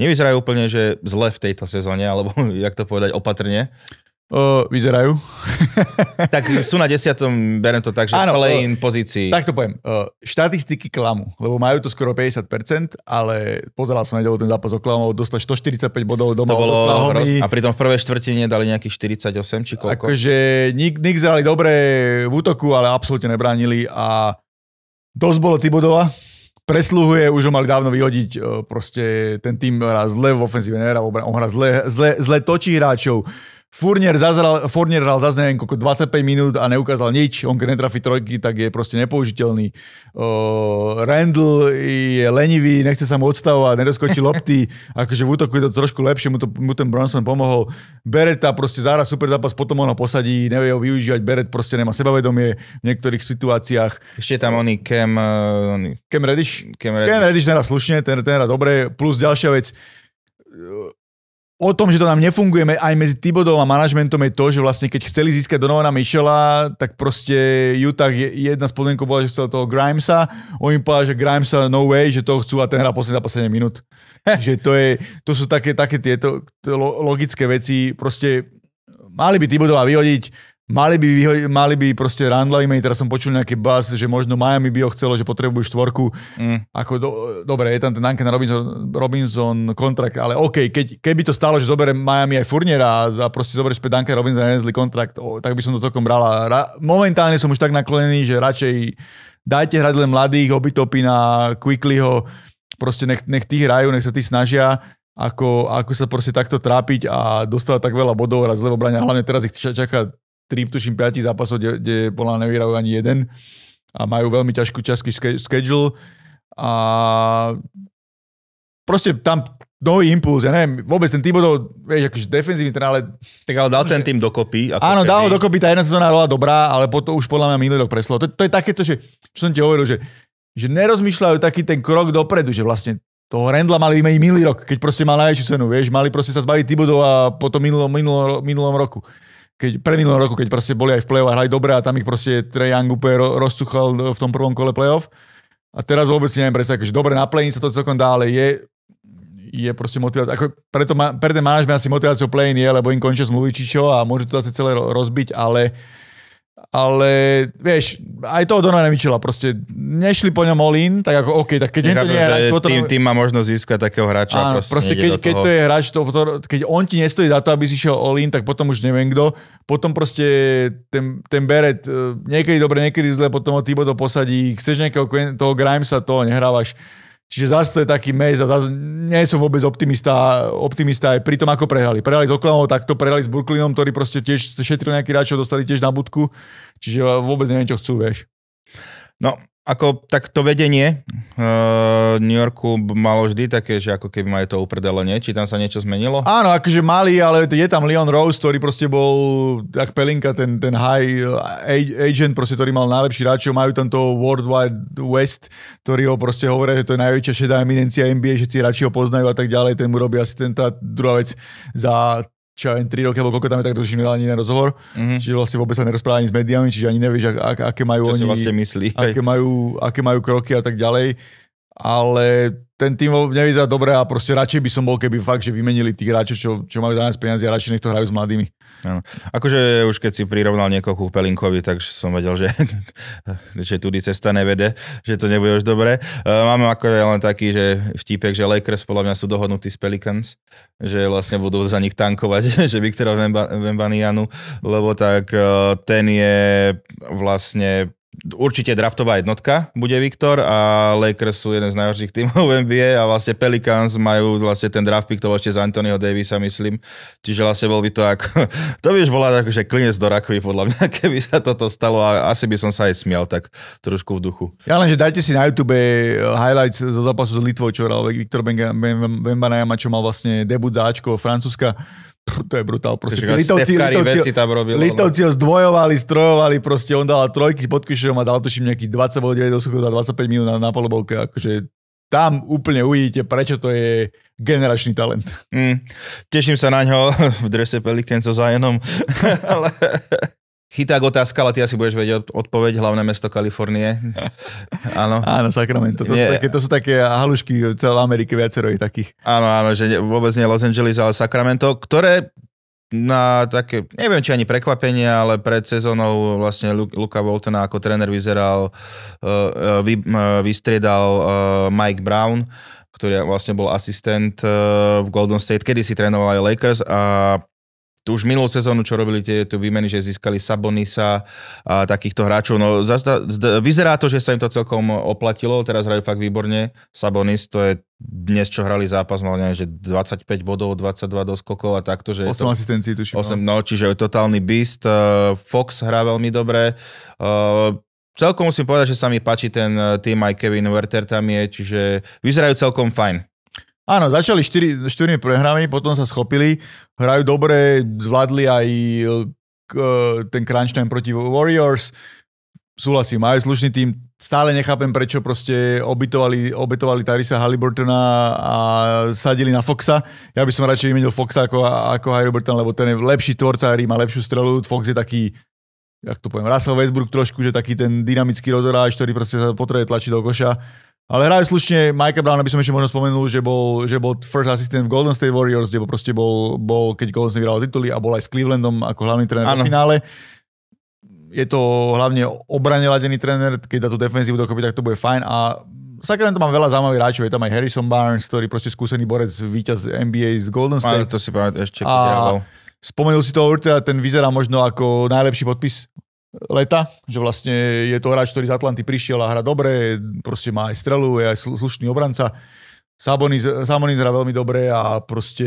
nevyzerajú úplne, že zle v tejto sezóne, alebo (laughs) jak to povedať, opatrne. Uh, vyzerajú. (laughs) tak sú na desiatom, berem to tak, že ano, play-in pozícii. Tak to poviem. Uh, štatistiky klamu, lebo majú to skoro 50%, ale pozeral som nedelo ten zápas klamov, dostal 145 bodov doma. To bolo roz... A pritom v prvej štvrtine dali nejakých 48 či koľko. Akože nik, nik zrali dobre v útoku, ale absolútne nebránili a dosť bolo Tibodova. Presluhuje, už ho mali dávno vyhodiť, proste ten tým hrá zle v ofenzíve, nehrá, on hrá zle, zle, zle točí hráčov Furnier, zazral, Furnier hral zase neviem, 25 minút a neukázal nič. On keď netrafí trojky, tak je proste nepoužiteľný. Uh, Randall je lenivý, nechce sa mu odstavovať, nedoskočí (laughs) lopty. akože v útoku je to trošku lepšie, mu, to, mu ten Bronson pomohol. Beretta proste zára super zápas, potom ono posadí, nevie ho využívať. Beret proste nemá sebavedomie v niektorých situáciách. Ešte tam oný Cam... Eh, Oni... Cam Reddish? Cam Reddish, Cam Reddish slušne, ten, ten dobre. Plus ďalšia vec, O tom, že to nám nefunguje aj medzi Tibodom a manažmentom je to, že vlastne keď chceli získať Donovana Michela, tak proste Utah jedna z podmienkov bola, že chcel toho Grimesa. On povedali, že Grimesa uh, no way, že to chcú a ten hrá posledný za 7 minút. (laughs) že to, je, to sú také, také tieto logické veci. Proste mali by Tibodova vyhodiť, Mali by, vyho- mali by proste Randla teraz som počul nejaký bas, že možno Miami by ho chcelo, že potrebujú štvorku. Mm. Ako do, dobre, je tam ten Duncan Robinson, Robinson kontrakt, ale OK, keď, keby to stalo, že zoberie Miami aj Furniera a, proste zoberie späť Duncan Robinson a kontrakt, o, tak by som to celkom brala. Ra- momentálne som už tak naklonený, že radšej dajte hrať len mladých, na Quicklyho, proste nech, nech tí hrajú, nech sa tí snažia ako, ako sa proste takto trápiť a dostať tak veľa bodov raz lebo brania. Hlavne teraz ich čaká strip, tuším 5 zápasov, kde, kde podľa nevyhrajú ani jeden a majú veľmi ťažkú časky schedule a proste tam nový impuls, ja neviem, vôbec ten tým Tibodov, vieš, akože defenzívny ten, ale... Tak ale dal ten tým dokopy. Ako áno, dal ho dokopy, tá jedna sezóna bola dobrá, ale potom už podľa mňa minulý rok preslo. To, to, je takéto, že, čo som ti hovoril, že, že nerozmýšľajú taký ten krok dopredu, že vlastne toho Rendla mali vymeniť minulý rok, keď proste mal najväčšiu cenu, vieš, mali proste sa zbaviť Tibodov a potom minulom, minulom, minulom roku keď pre minulého roku, keď proste boli aj v play-off a hrali dobre a tam ich proste Trajan úplne rozcuchal v tom prvom kole play-off. A teraz vôbec neviem predstaviť, že dobre na play sa to celkom dá, ale je, je proste motivácia. Ako preto ma, pre ten manažment asi motiváciou play in je, lebo im končia zmluvy či čo a môžu to zase celé rozbiť, ale uh, ale vieš, aj toho Donovan Mitchella proste nešli po ňom all in, tak ako OK, tak keď to nie je hráč, potom... Tým, tým má možnosť získať takého hráča. Áno, proste, proste keď, keď to je hráč, to, to, keď on ti nestojí za to, aby si šiel all in, tak potom už neviem kto. Potom proste ten, ten Beret e, niekedy dobre, niekedy zle, potom ho Tibo to posadí. Chceš nejakého toho Grimesa, toho nehrávaš. Čiže zase to je taký mes a zase nie som vôbec optimista, optimista aj pri tom, ako prehrali. Prehrali s tak takto, prehrali s Brooklynom, ktorý proste tiež šetril nejaký hráčov, dostali tiež na budku. Čiže vôbec neviem, čo chcú, vieš. No, ako tak to vedenie uh, New Yorku malo vždy také, že ako keby majú to uprdelenie, či tam sa niečo zmenilo? Áno, akože mali, ale je tam Leon Rose, ktorý proste bol, tak Pelinka, ten, ten high eh, agent, proste, ktorý mal najlepší hráčov, majú tam toho Wide West, ktorý ho proste hovoria, že to je najväčšia šedá eminencia NBA, že si radši ho poznajú a tak ďalej, ten mu robí tá Druhá vec, za čo len 3 roky, alebo koľko tam je, tak tuším, nedal ani na rozhovor. Mm-hmm. Čiže vlastne vôbec sa nerozpráva ani s médiami, čiže ani nevieš, ak, ak, aké majú čo oni, vlastne myslí, aké, majú, aké majú kroky a tak ďalej. Ale ten tým nevyzerá dobre a proste radšej by som bol, keby fakt, že vymenili tých hráčov, čo, čo majú dané peniaze a radšej nech to hrajú s mladými. Ano. Akože už keď si prirovnal niekoho ku Pelinkovi, tak som vedel, že, (laughs) že tudy cesta nevede, že to nebude už dobre. E, máme ako len taký, že vtípek, že Lakers podľa mňa sú dohodnutí s Pelicans, že vlastne budú za nich tankovať, (laughs) že Viktora Vembanianu, lebo tak e, ten je vlastne určite draftová jednotka bude Viktor a Lakers sú jeden z najhorších tímov v (laughs) NBA a vlastne Pelicans majú vlastne ten draft pick, to bol ešte z Anthonyho Davisa, myslím. Čiže vlastne bol by to ako, (laughs) to by už bola akože klinec do rakvy, podľa mňa, (laughs) keby sa toto stalo a asi by som sa aj smial tak trošku v duchu. Ja len, že dajte si na YouTube eh, highlights zo zápasu s Litvou, čo hral Viktor Bembanajama, čo mal vlastne debut záčko Francúzska to je brutál. Proste, Ježi, Litovci, Litovci, tam robil, no. Litovci ho zdvojovali, strojovali, proste on dal trojky pod kyšerom a dal tuším nejakých 20 bodov 9 za 25 minút na, na polobovke. Akože tam úplne uvidíte, prečo to je generačný talent. Mm, teším sa na ňo (laughs) v drese Pelican so Zionom, (laughs) ale Chyták otázka, ale ty asi budeš vedieť odpoveď, hlavné mesto Kalifornie. (laughs) áno. Áno, Sacramento. To, sú také, to sú také halušky v Ameriky Amerike, viacero je takých. Áno, áno, že ne, vôbec nie Los Angeles, ale Sacramento, ktoré na také, neviem či ani prekvapenie, ale pred sezónou vlastne Luka Voltena ako tréner vyzeral, e, e, vy, vystriedal e, Mike Brown, ktorý vlastne bol asistent v Golden State, kedy si trénoval aj Lakers a tu už minulú sezónu, čo robili tu výmeny, že získali Sabonisa a takýchto hráčov. No, zazda, zda, vyzerá to, že sa im to celkom oplatilo, teraz hrajú fakt výborne. Sabonis, to je dnes, čo hrali zápas, mal neviem, že 25 bodov, 22 doskokov a takto. Že 8 to, asistencií tuším. 8, no. no, čiže je totálny beast. E, Fox hrá veľmi dobre. E, celkom musím povedať, že sa mi páči ten e, tým, aj Kevin Werther tam je, čiže vyzerajú celkom fajn. Áno, začali 4, 4 prehrami, potom sa schopili, hrajú dobre, zvládli aj ten crunch time proti Warriors, súhlasím, majú slušný tým, stále nechápem, prečo proste obitovali, obetovali Tarisa Halliburtona a sadili na Foxa. Ja by som radšej vymenil Foxa ako, ako Halliburton, lebo ten je lepší tvorca ktorý má lepšiu strelu, Fox je taký jak to poviem, Russell Westbrook trošku, že taký ten dynamický rozhoráč, ktorý proste sa potrebuje tlačiť do koša ale hrajú slušne, Mike Brown, aby som ešte možno spomenul, že bol, že bol first assistant v Golden State Warriors, kde bol, proste bol, bol keď Golden State vyhral tituly a bol aj s Clevelandom ako hlavný tréner ano. v finále. Je to hlavne obrane ladený tréner, keď dá tú defenzívu dokopy, tak to bude fajn a Sacramento mám veľa zaujímavých hráčov, je tam aj Harrison Barnes, ktorý proste skúsený borec, víťaz NBA z Golden State. Ale to si pamätám ešte. A... Spomenul si to určite, ten vyzerá možno ako najlepší podpis leta, že vlastne je to hráč, ktorý z Atlanty prišiel a hra dobre, proste má aj strelu, je aj slušný obranca. Sabonis, Sabonis hrá veľmi dobre a proste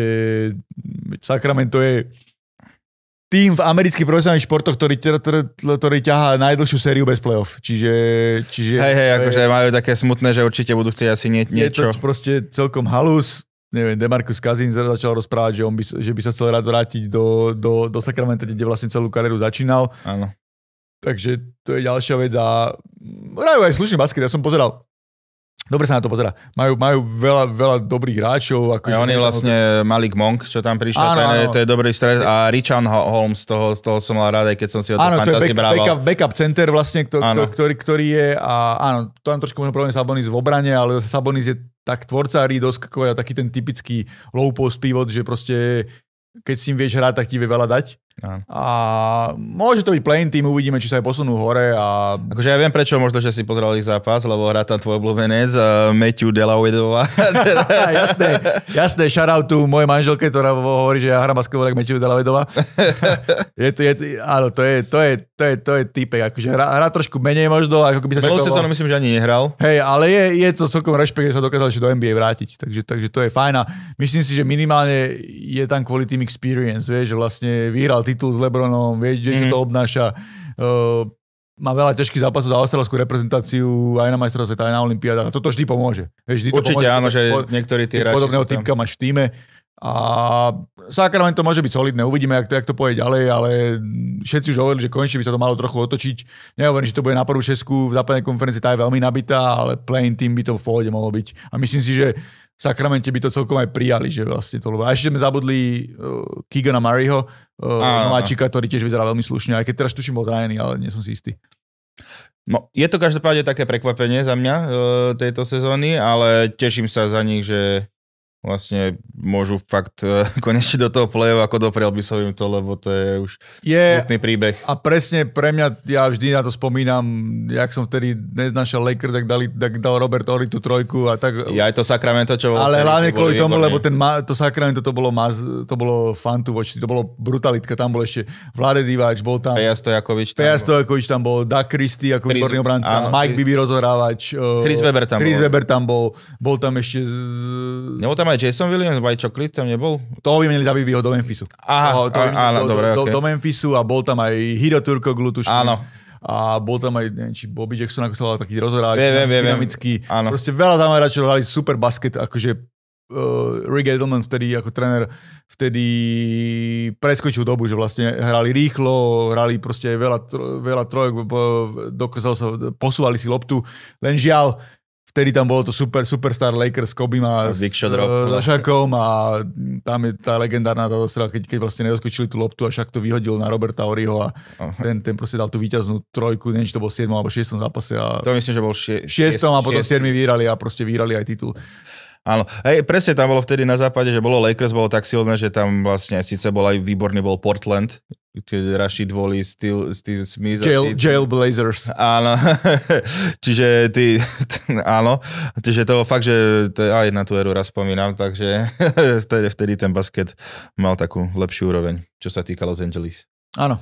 Sacramento je tým v amerických profesionálnych športoch, ktorý, ktorý ťahá najdlhšiu sériu bez playoff. Čiže... čiže hej, hej, akože je, majú také smutné, že určite budú chcieť asi nie, niečo. Je to proste celkom halus. Neviem, Demarcus Kazin začal rozprávať, že, on by, že by sa chcel rád vrátiť do, do, do Sacramento, kde vlastne celú kariéru začínal. Áno. Takže to je ďalšia vec a hrajú aj slušný basket, ja som pozeral Dobre sa na to pozera. Majú, majú veľa, veľa dobrých hráčov. Akože a on je vlastne tam... Malik Monk, čo tam prišiel, áno, ten, áno. to je dobrý stres. A Richard Holmes, toho, toho som mal rád, aj keď som si ho áno, to fantasy brával. Backup, backup center vlastne, kto, kto, ktorý, ktorý je. A áno, to tam trošku možno problém Sabonis v obrane, ale zase Sabonis je tak tvorca hry, a taký ten typický low post pivot, že proste keď s ním vieš hrať, tak ti vie veľa dať. No. A môže to byť plain team, uvidíme, či sa aj posunú hore. A... Akože ja viem prečo, možno, že si pozeral ich zápas, lebo hrá tam tvoj obľúbenec uh, Matthew Delawedová. (laughs) jasné, jasné, shoutout tu mojej manželke, ktorá hovorí, že ja hrám basketball tak Matthew Delawedová. (laughs) je to, je, áno, to je, to je, to je, to je typek, akože hrá, hrá trošku menej možno. Ako by sa si sa, no myslím, že ani nehral. Hej, ale je, je to celkom rešpekt, že sa dokázal ešte do NBA vrátiť, takže, takže to je fajn a myslím si, že minimálne je tam quality experience, vieš, že vlastne vyhral titul s Lebronom, vie, mm. čo to mhm. obnáša. Uh, má veľa ťažkých zápasov za australskú reprezentáciu aj na majstrovstve, aj na Olympiádach. Toto vždy pomôže. Vieš, vždy Určite to pomôže, áno, že po, niektorí tí hráči Podobného typka máš v týme. A Sacramento môže byť solidné, uvidíme, jak to, jak to pôjde ďalej, ale všetci už hovorili, že konečne by sa to malo trochu otočiť. Nehovorím, že to bude na prvú šesku, v západnej konferencii tá je veľmi nabitá, ale plain team by to v pohode mohlo byť. A myslím si, že Sakramente by to celkom aj prijali, že vlastne to A ešte sme zabudli uh, Keegana Murrayho, uh, mladčíka, ktorý tiež vyzerá veľmi slušne, aj keď teraz tuším bol zranený, ale nie som si istý. No, je to každopádne také prekvapenie za mňa uh, tejto sezóny, ale teším sa za nich, že vlastne môžu fakt e, (laughs) konečne do toho play ako doprel by som im to, lebo to je už je, smutný príbeh. A presne pre mňa, ja vždy na to spomínam, jak som vtedy neznašal Lakers, tak, dali, tak dal Robert Ory tú trojku a tak... Ja aj to Sacramento, čo bolo... Ale hlavne kvôli tomu, výborné. lebo ten, to Sacramento to bolo, maz, to bolo fantu voči, to bolo brutalitka, tam bol ešte Vlade Diváč, bol tam... Peja Stojakovič tam, Peja Stojakovič tam bol, Dak Christy ako Chris, výborný obranca, áno, Mike Chris, Bibi rozhrávač, e, Chris Weber tam Chris bol. Weber tam bol, bol tam ešte... Nebol tam aj aj Jason Williams, aj Chocolate tam nebol? To vymenili za Bibiho do Memphisu. Aha, to, to áno, do, dobre, do, okay. do, Memphisu a bol tam aj Hiro Turko tuším. Áno. A bol tam aj, neviem, či Bobby Jackson, ako sa volal, taký rozhrávač, dynamický. Áno. Proste veľa zaujímavých hráčov hrali super basket, akože uh, Rick Edelman vtedy ako tréner vtedy preskočil dobu, že vlastne hrali rýchlo, hrali proste veľa, veľa trojok, dokázal sa, posúvali si loptu, len žiaľ, vtedy tam bolo to super, superstar Lakers s Kobim a, a s eh, Lašarkom a tam je tá legendárna táto strela, keď, keď vlastne nedoskočili tú loptu a však to vyhodil na Roberta Oriho a ten, ten proste dal tú víťaznú trojku, neviem, či to bol 7 alebo 6 zápase. A to myslím, že bol 6. 6 a potom 7 vyhrali a proste vyhrali aj titul. Áno, hej, presne tam bolo vtedy na západe, že bolo Lakers, bolo tak silné, že tam vlastne síce bol aj výborný bol Portland, keď Rashid volí Steve, Steve Smith. Jail, tí, jail Blazers. Áno, (laughs) čiže ty, t- (laughs) áno, čiže to fakt, že to aj na tú eru raz spomínam, takže (laughs) vtedy, vtedy ten basket mal takú lepšiu úroveň, čo sa týka Los Angeles. Áno.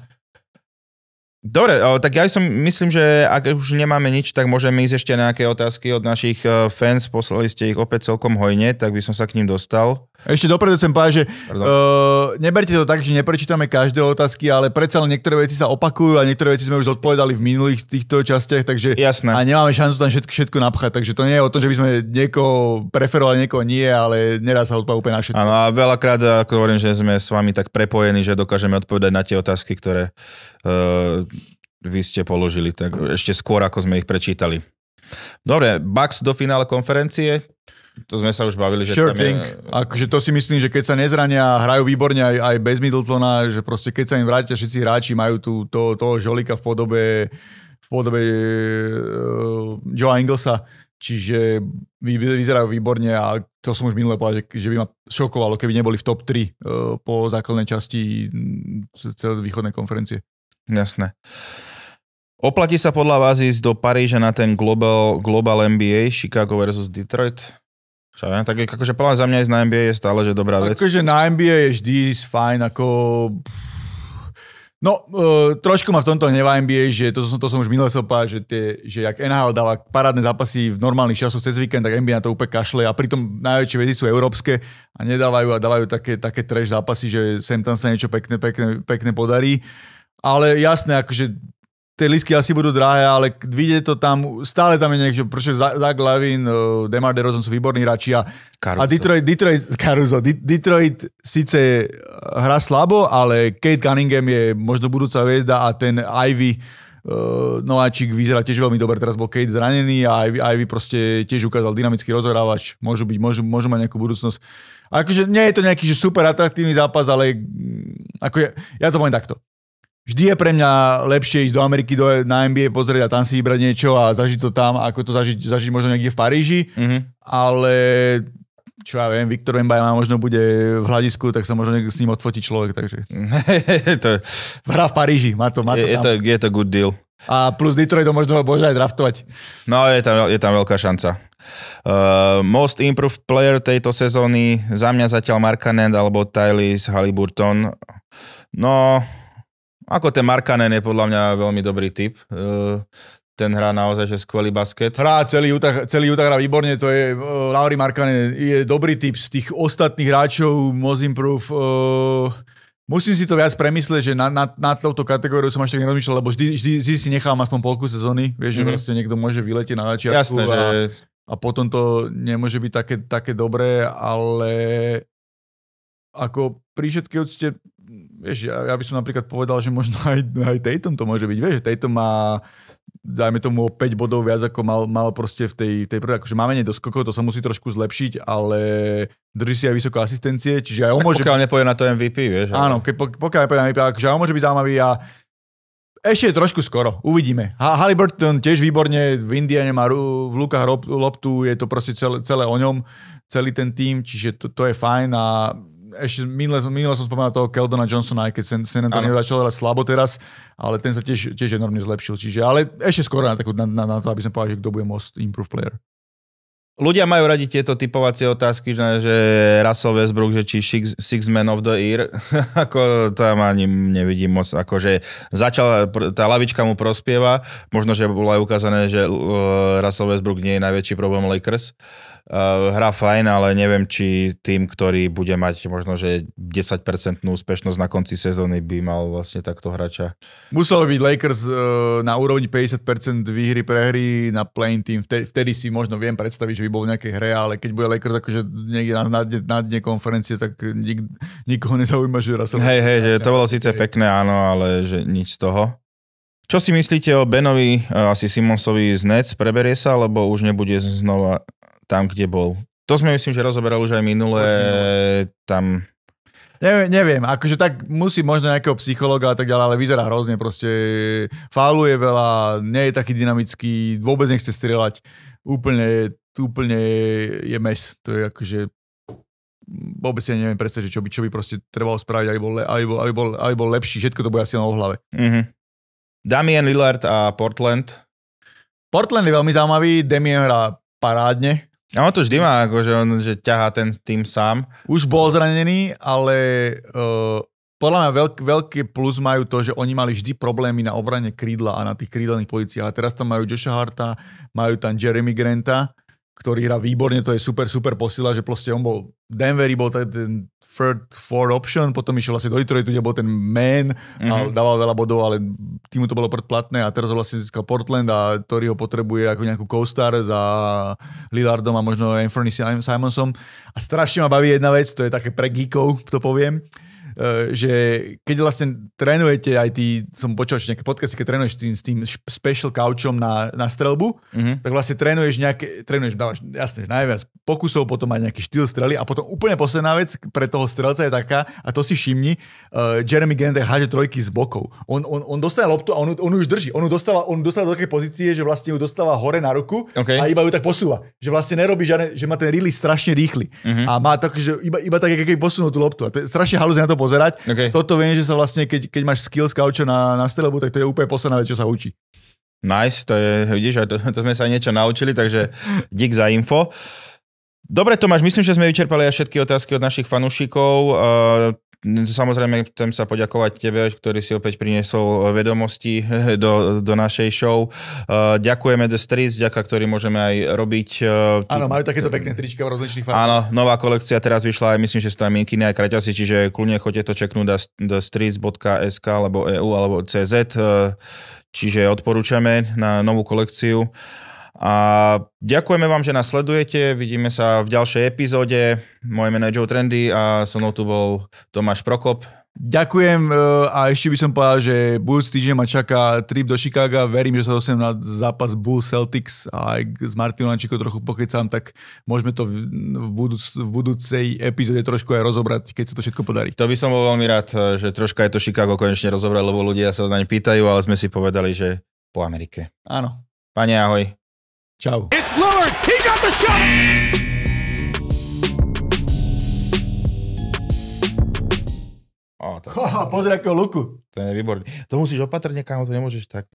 Dobre, tak ja som, myslím, že ak už nemáme nič, tak môžeme ísť ešte nejaké otázky od našich e, fans. Poslali ste ich opäť celkom hojne, tak by som sa k ním dostal. Ešte dopredu chcem povedať, že uh, neberte to tak, že neprečítame každé otázky, ale predsa len niektoré veci sa opakujú a niektoré veci sme už zodpovedali v minulých týchto častiach, takže Jasné. a nemáme šancu tam všetko, všetko napchať, takže to nie je o tom, že by sme niekoho preferovali, niekoho nie, ale nedá sa odpovedať úplne na všetko. Áno, a veľakrát, eh, ako hovorím, že sme s vami tak prepojení, že dokážeme odpovedať na tie otázky, ktoré uh, vy ste položili, tak ešte skôr, ako sme ich prečítali. Dobre, Bucks do finále konferencie. To sme sa už bavili, že sure tam je... Akože to si myslím, že keď sa nezrania, hrajú výborne aj, aj bez Middletona, že proste keď sa im vrátia všetci hráči, majú tu to, toho žolika v podobe v podobe uh, e, Joe Inglesa, čiže vy, vyzerajú výborne a to som už minule povedal, že, že by ma šokovalo, keby neboli v top 3 uh, e, po základnej časti mm, celej východnej konferencie. Jasné. Oplatí sa podľa vás ísť do Paríža na ten Global, global NBA Chicago versus Detroit? Čo ja, tak akože plán za mňa ísť na NBA je stále, že dobrá vec. Akože na NBA je vždy fajn, ako... No, uh, trošku ma v tomto hnevá NBA, že to, som, to som už minule sa že, tie, že ak NHL dáva parádne zápasy v normálnych časoch cez víkend, tak NBA na to úplne kašle a pritom najväčšie vedy sú európske a nedávajú a dávajú také, také trash zápasy, že sem tam sa niečo pekne, pekne pekne podarí. Ale jasné, akože tie lísky asi budú drahé, ale vidieť to tam, stále tam je niekto, Za Zach Lavin, e, Demar DeRozan sú výborní hráči a, a Detroit, Detroit, (laughs) Caruso, Detroit síce e, hrá slabo, ale Kate Cunningham je možno budúca hviezda a ten Ivy uh, Nováčik vyzerá tiež veľmi dobre, teraz bol Kate zranený a Ivy, Ivy proste tiež ukázal dynamický rozhrávač, môžu byť, môžu, môžu mať nejakú budúcnosť. Akože nie je to nejaký že super atraktívny zápas, ale mm, ako ja, ja to poviem takto. Vždy je pre mňa lepšie ísť do Ameriky do, na NBA pozrieť a tam si vybrať niečo a zažiť to tam, ako to zažiť, zažiť možno niekde v Paríži, mm-hmm. ale čo ja viem, Viktor Wembajama možno bude v hľadisku, tak sa možno s ním odfotí človek, takže... (laughs) to... Hra v Paríži, má to, má to je, tam. je, to, je to good deal. A plus Detroit to možno môže aj draftovať. No, je tam, je tam veľká šanca. Uh, most improved player tejto sezóny za mňa zatiaľ Markanen alebo z Halliburton. No, ako ten Markanen je podľa mňa veľmi dobrý typ. E, ten hrá naozaj že skvelý basket. Hrá celý Utah, celý Utah hrá výborne, to je uh, Lauri Markanen je dobrý typ z tých ostatných hráčov mozim Proof. Uh, e, musím si to viac premyslieť, že na, na, na touto kategóriu som až tak nerozmýšľal, lebo vždy, vždy, vždy si nechám aspoň polku sezóny, vieš, mm-hmm. že mhm. proste niekto môže vyletieť na začiatku Jasné, a, že... a potom to nemôže byť také, také dobré, ale ako pri všetkej úcte vieš, ja, ja by som napríklad povedal, že možno (laughs) aj, aj Tatum to môže byť, vieš, Tatum má dajme tomu o 5 bodov viac, ako mal, mal proste v tej, tej prvej. Akože máme menej doskokov, to sa musí trošku zlepšiť, ale drží si aj vysoké asistencie, čiže aj on tak môže... Pokiaľ nepoje na to MVP, vieš. Áno, ke, pokiaľ nepoje na MVP, akože on môže byť zaujímavý a ešte je trošku skoro, uvidíme. Halliburton tiež výborne v Indiane má v Lukách loptu, je to proste celé, celé o ňom, celý ten tým, čiže to, to je fajn a ešte minule, minule som spomenul toho Keldona Johnsona, aj keď San, San Antonio ano. začal hrať slabo teraz, ale ten sa tiež, tiež enormne zlepšil. Čiže, ale ešte skoro na, takú, na, na, na to, aby som povedal, že kto bude most improve player. Ľudia majú radi tieto typovacie otázky, že Russell Westbrook, že či six, six Men of the Year, (laughs) ako tam ani nevidím moc, akože začal, tá lavička mu prospieva, možno, že bolo aj ukázané, že uh, Russell Westbrook nie je najväčší problém Lakers. Uh, Hra fajn, ale neviem, či tým, ktorý bude mať možno, že 10% úspešnosť na konci sezóny by mal vlastne takto hráča. Musel byť Lakers uh, na úrovni 50% výhry, prehry na playing team, vtedy, vtedy si možno viem predstaviť, že že by bol v nejakej hre, ale keď bude Lakers akože niekde na, na, dne, na dne konferencie, tak nik, nikoho nezaujíma, že raz... Hej, hej, že to bolo síce pekné, áno, ale že nič z toho. Čo si myslíte o Benovi, e, asi Simonsovi z Nets? Preberie sa, alebo už nebude znova tam, kde bol? To sme myslím, že rozoberal už aj minulé, tam Neviem, neviem, akože tak musí možno nejakého psychologa a tak ďalej, ale vyzerá hrozne, proste fáluje veľa, nie je taký dynamický, vôbec nechce strieľať úplne, úplne je mes. To je akože vôbec ja neviem predstaviť, čo by, čo by proste trebalo spraviť, aby bol, aby bol, aby bol, aby bol lepší. Všetko to bude asi na ohlave. Mm-hmm. Damien Lillard a Portland. Portland je veľmi zaujímavý, Damien hrá parádne. A on to vždy má, akože on, že ťahá ten tým sám. Už bol zranený, ale uh, podľa mňa veľk, veľké plus majú to, že oni mali vždy problémy na obrane krídla a na tých krídelných pozíciách. A teraz tam majú Josha Harta, majú tam Jeremy Granta, ktorý hrá výborne, to je super, super posila, že proste on bol, Denveri bol ten third, four option, potom išiel vlastne do Detroitu, kde bol ten man mm-hmm. a mhm. dával veľa bodov, ale týmu to bolo predplatné a teraz ho vlastne získal Portland a ktorý ho potrebuje ako nejakú co-star za Lillardom a možno Anthony Simonsom. A strašne ma baví jedna vec, to je také pre geekov, to poviem, Eh, že keď vlastne trénujete aj ty, som počul ešte nejaké podcasty, keď trénuješ tým, s tým special couchom na, na strelbu, mm-hmm. tak vlastne trénuješ nejaké, trénuješ, dávaš jasne, najviac pokusov, potom aj nejaký štýl strely a potom úplne posledná vec pre toho strelca je taká, a to si všimni, uh, Jeremy Gant háže trojky z bokov. On, on, on dostáva loptu a on, on ju už drží. On ju dostáva, on dostáva do takej pozície, že vlastne ju dostáva hore na ruku okay. a iba ju tak posúva. Že vlastne nerobí žiadne, že má ten release strašne rýchly. Mm-hmm. A má tak, že iba, iba tak, keď posunú tú loptu. A to je strašne halúzne na to pozerať. Okay. Toto viem, že sa vlastne, keď, keď máš skill z na, na strelbu, tak to je úplne posledná vec, čo sa učí. Nice, to je, vidíš, to, (laughs) to sme sa niečo naučili, takže dík za info. Dobre, Tomáš, myslím, že sme vyčerpali aj všetky otázky od našich fanúšikov. Eh, Samozrejme, chcem sa poďakovať tebe, ktorý si opäť priniesol eh, vedomosti eh, do, do našej show. Eh, ďakujeme The Streets, ďaká ktorý môžeme aj robiť. Áno, majú takéto pekné trička v rozličných farbách. Áno, nová kolekcia teraz vyšla aj myslím, že sú tam minkiny aj kraťasy, čiže kľudne chodte to čeknúť na thestreets.sk alebo EU alebo CZ. Čiže odporúčame na novú kolekciu. A ďakujeme vám, že nás sledujete. Vidíme sa v ďalšej epizóde. Moje meno je Joe Trendy a so mnou tu bol Tomáš Prokop. Ďakujem e, a ešte by som povedal, že budúci týždeň ma čaká trip do Chicaga. Verím, že sa dostanem na zápas Bull Celtics a aj s Martinom Ančíkom trochu pokecám, tak môžeme to v, budúc, v budúcej epizóde trošku aj rozobrať, keď sa to všetko podarí. To by som bol veľmi rád, e, že troška aj to Chicago konečne rozobrať, lebo ľudia sa ne pýtajú, ale sme si povedali, že po Amerike. Áno. Pane, ahoj. Čau. It's Lord. He got the shot. Oh, to... Ha, pozri akého luku. To je výborný. To musíš opatrne, kámo, to nemôžeš tak.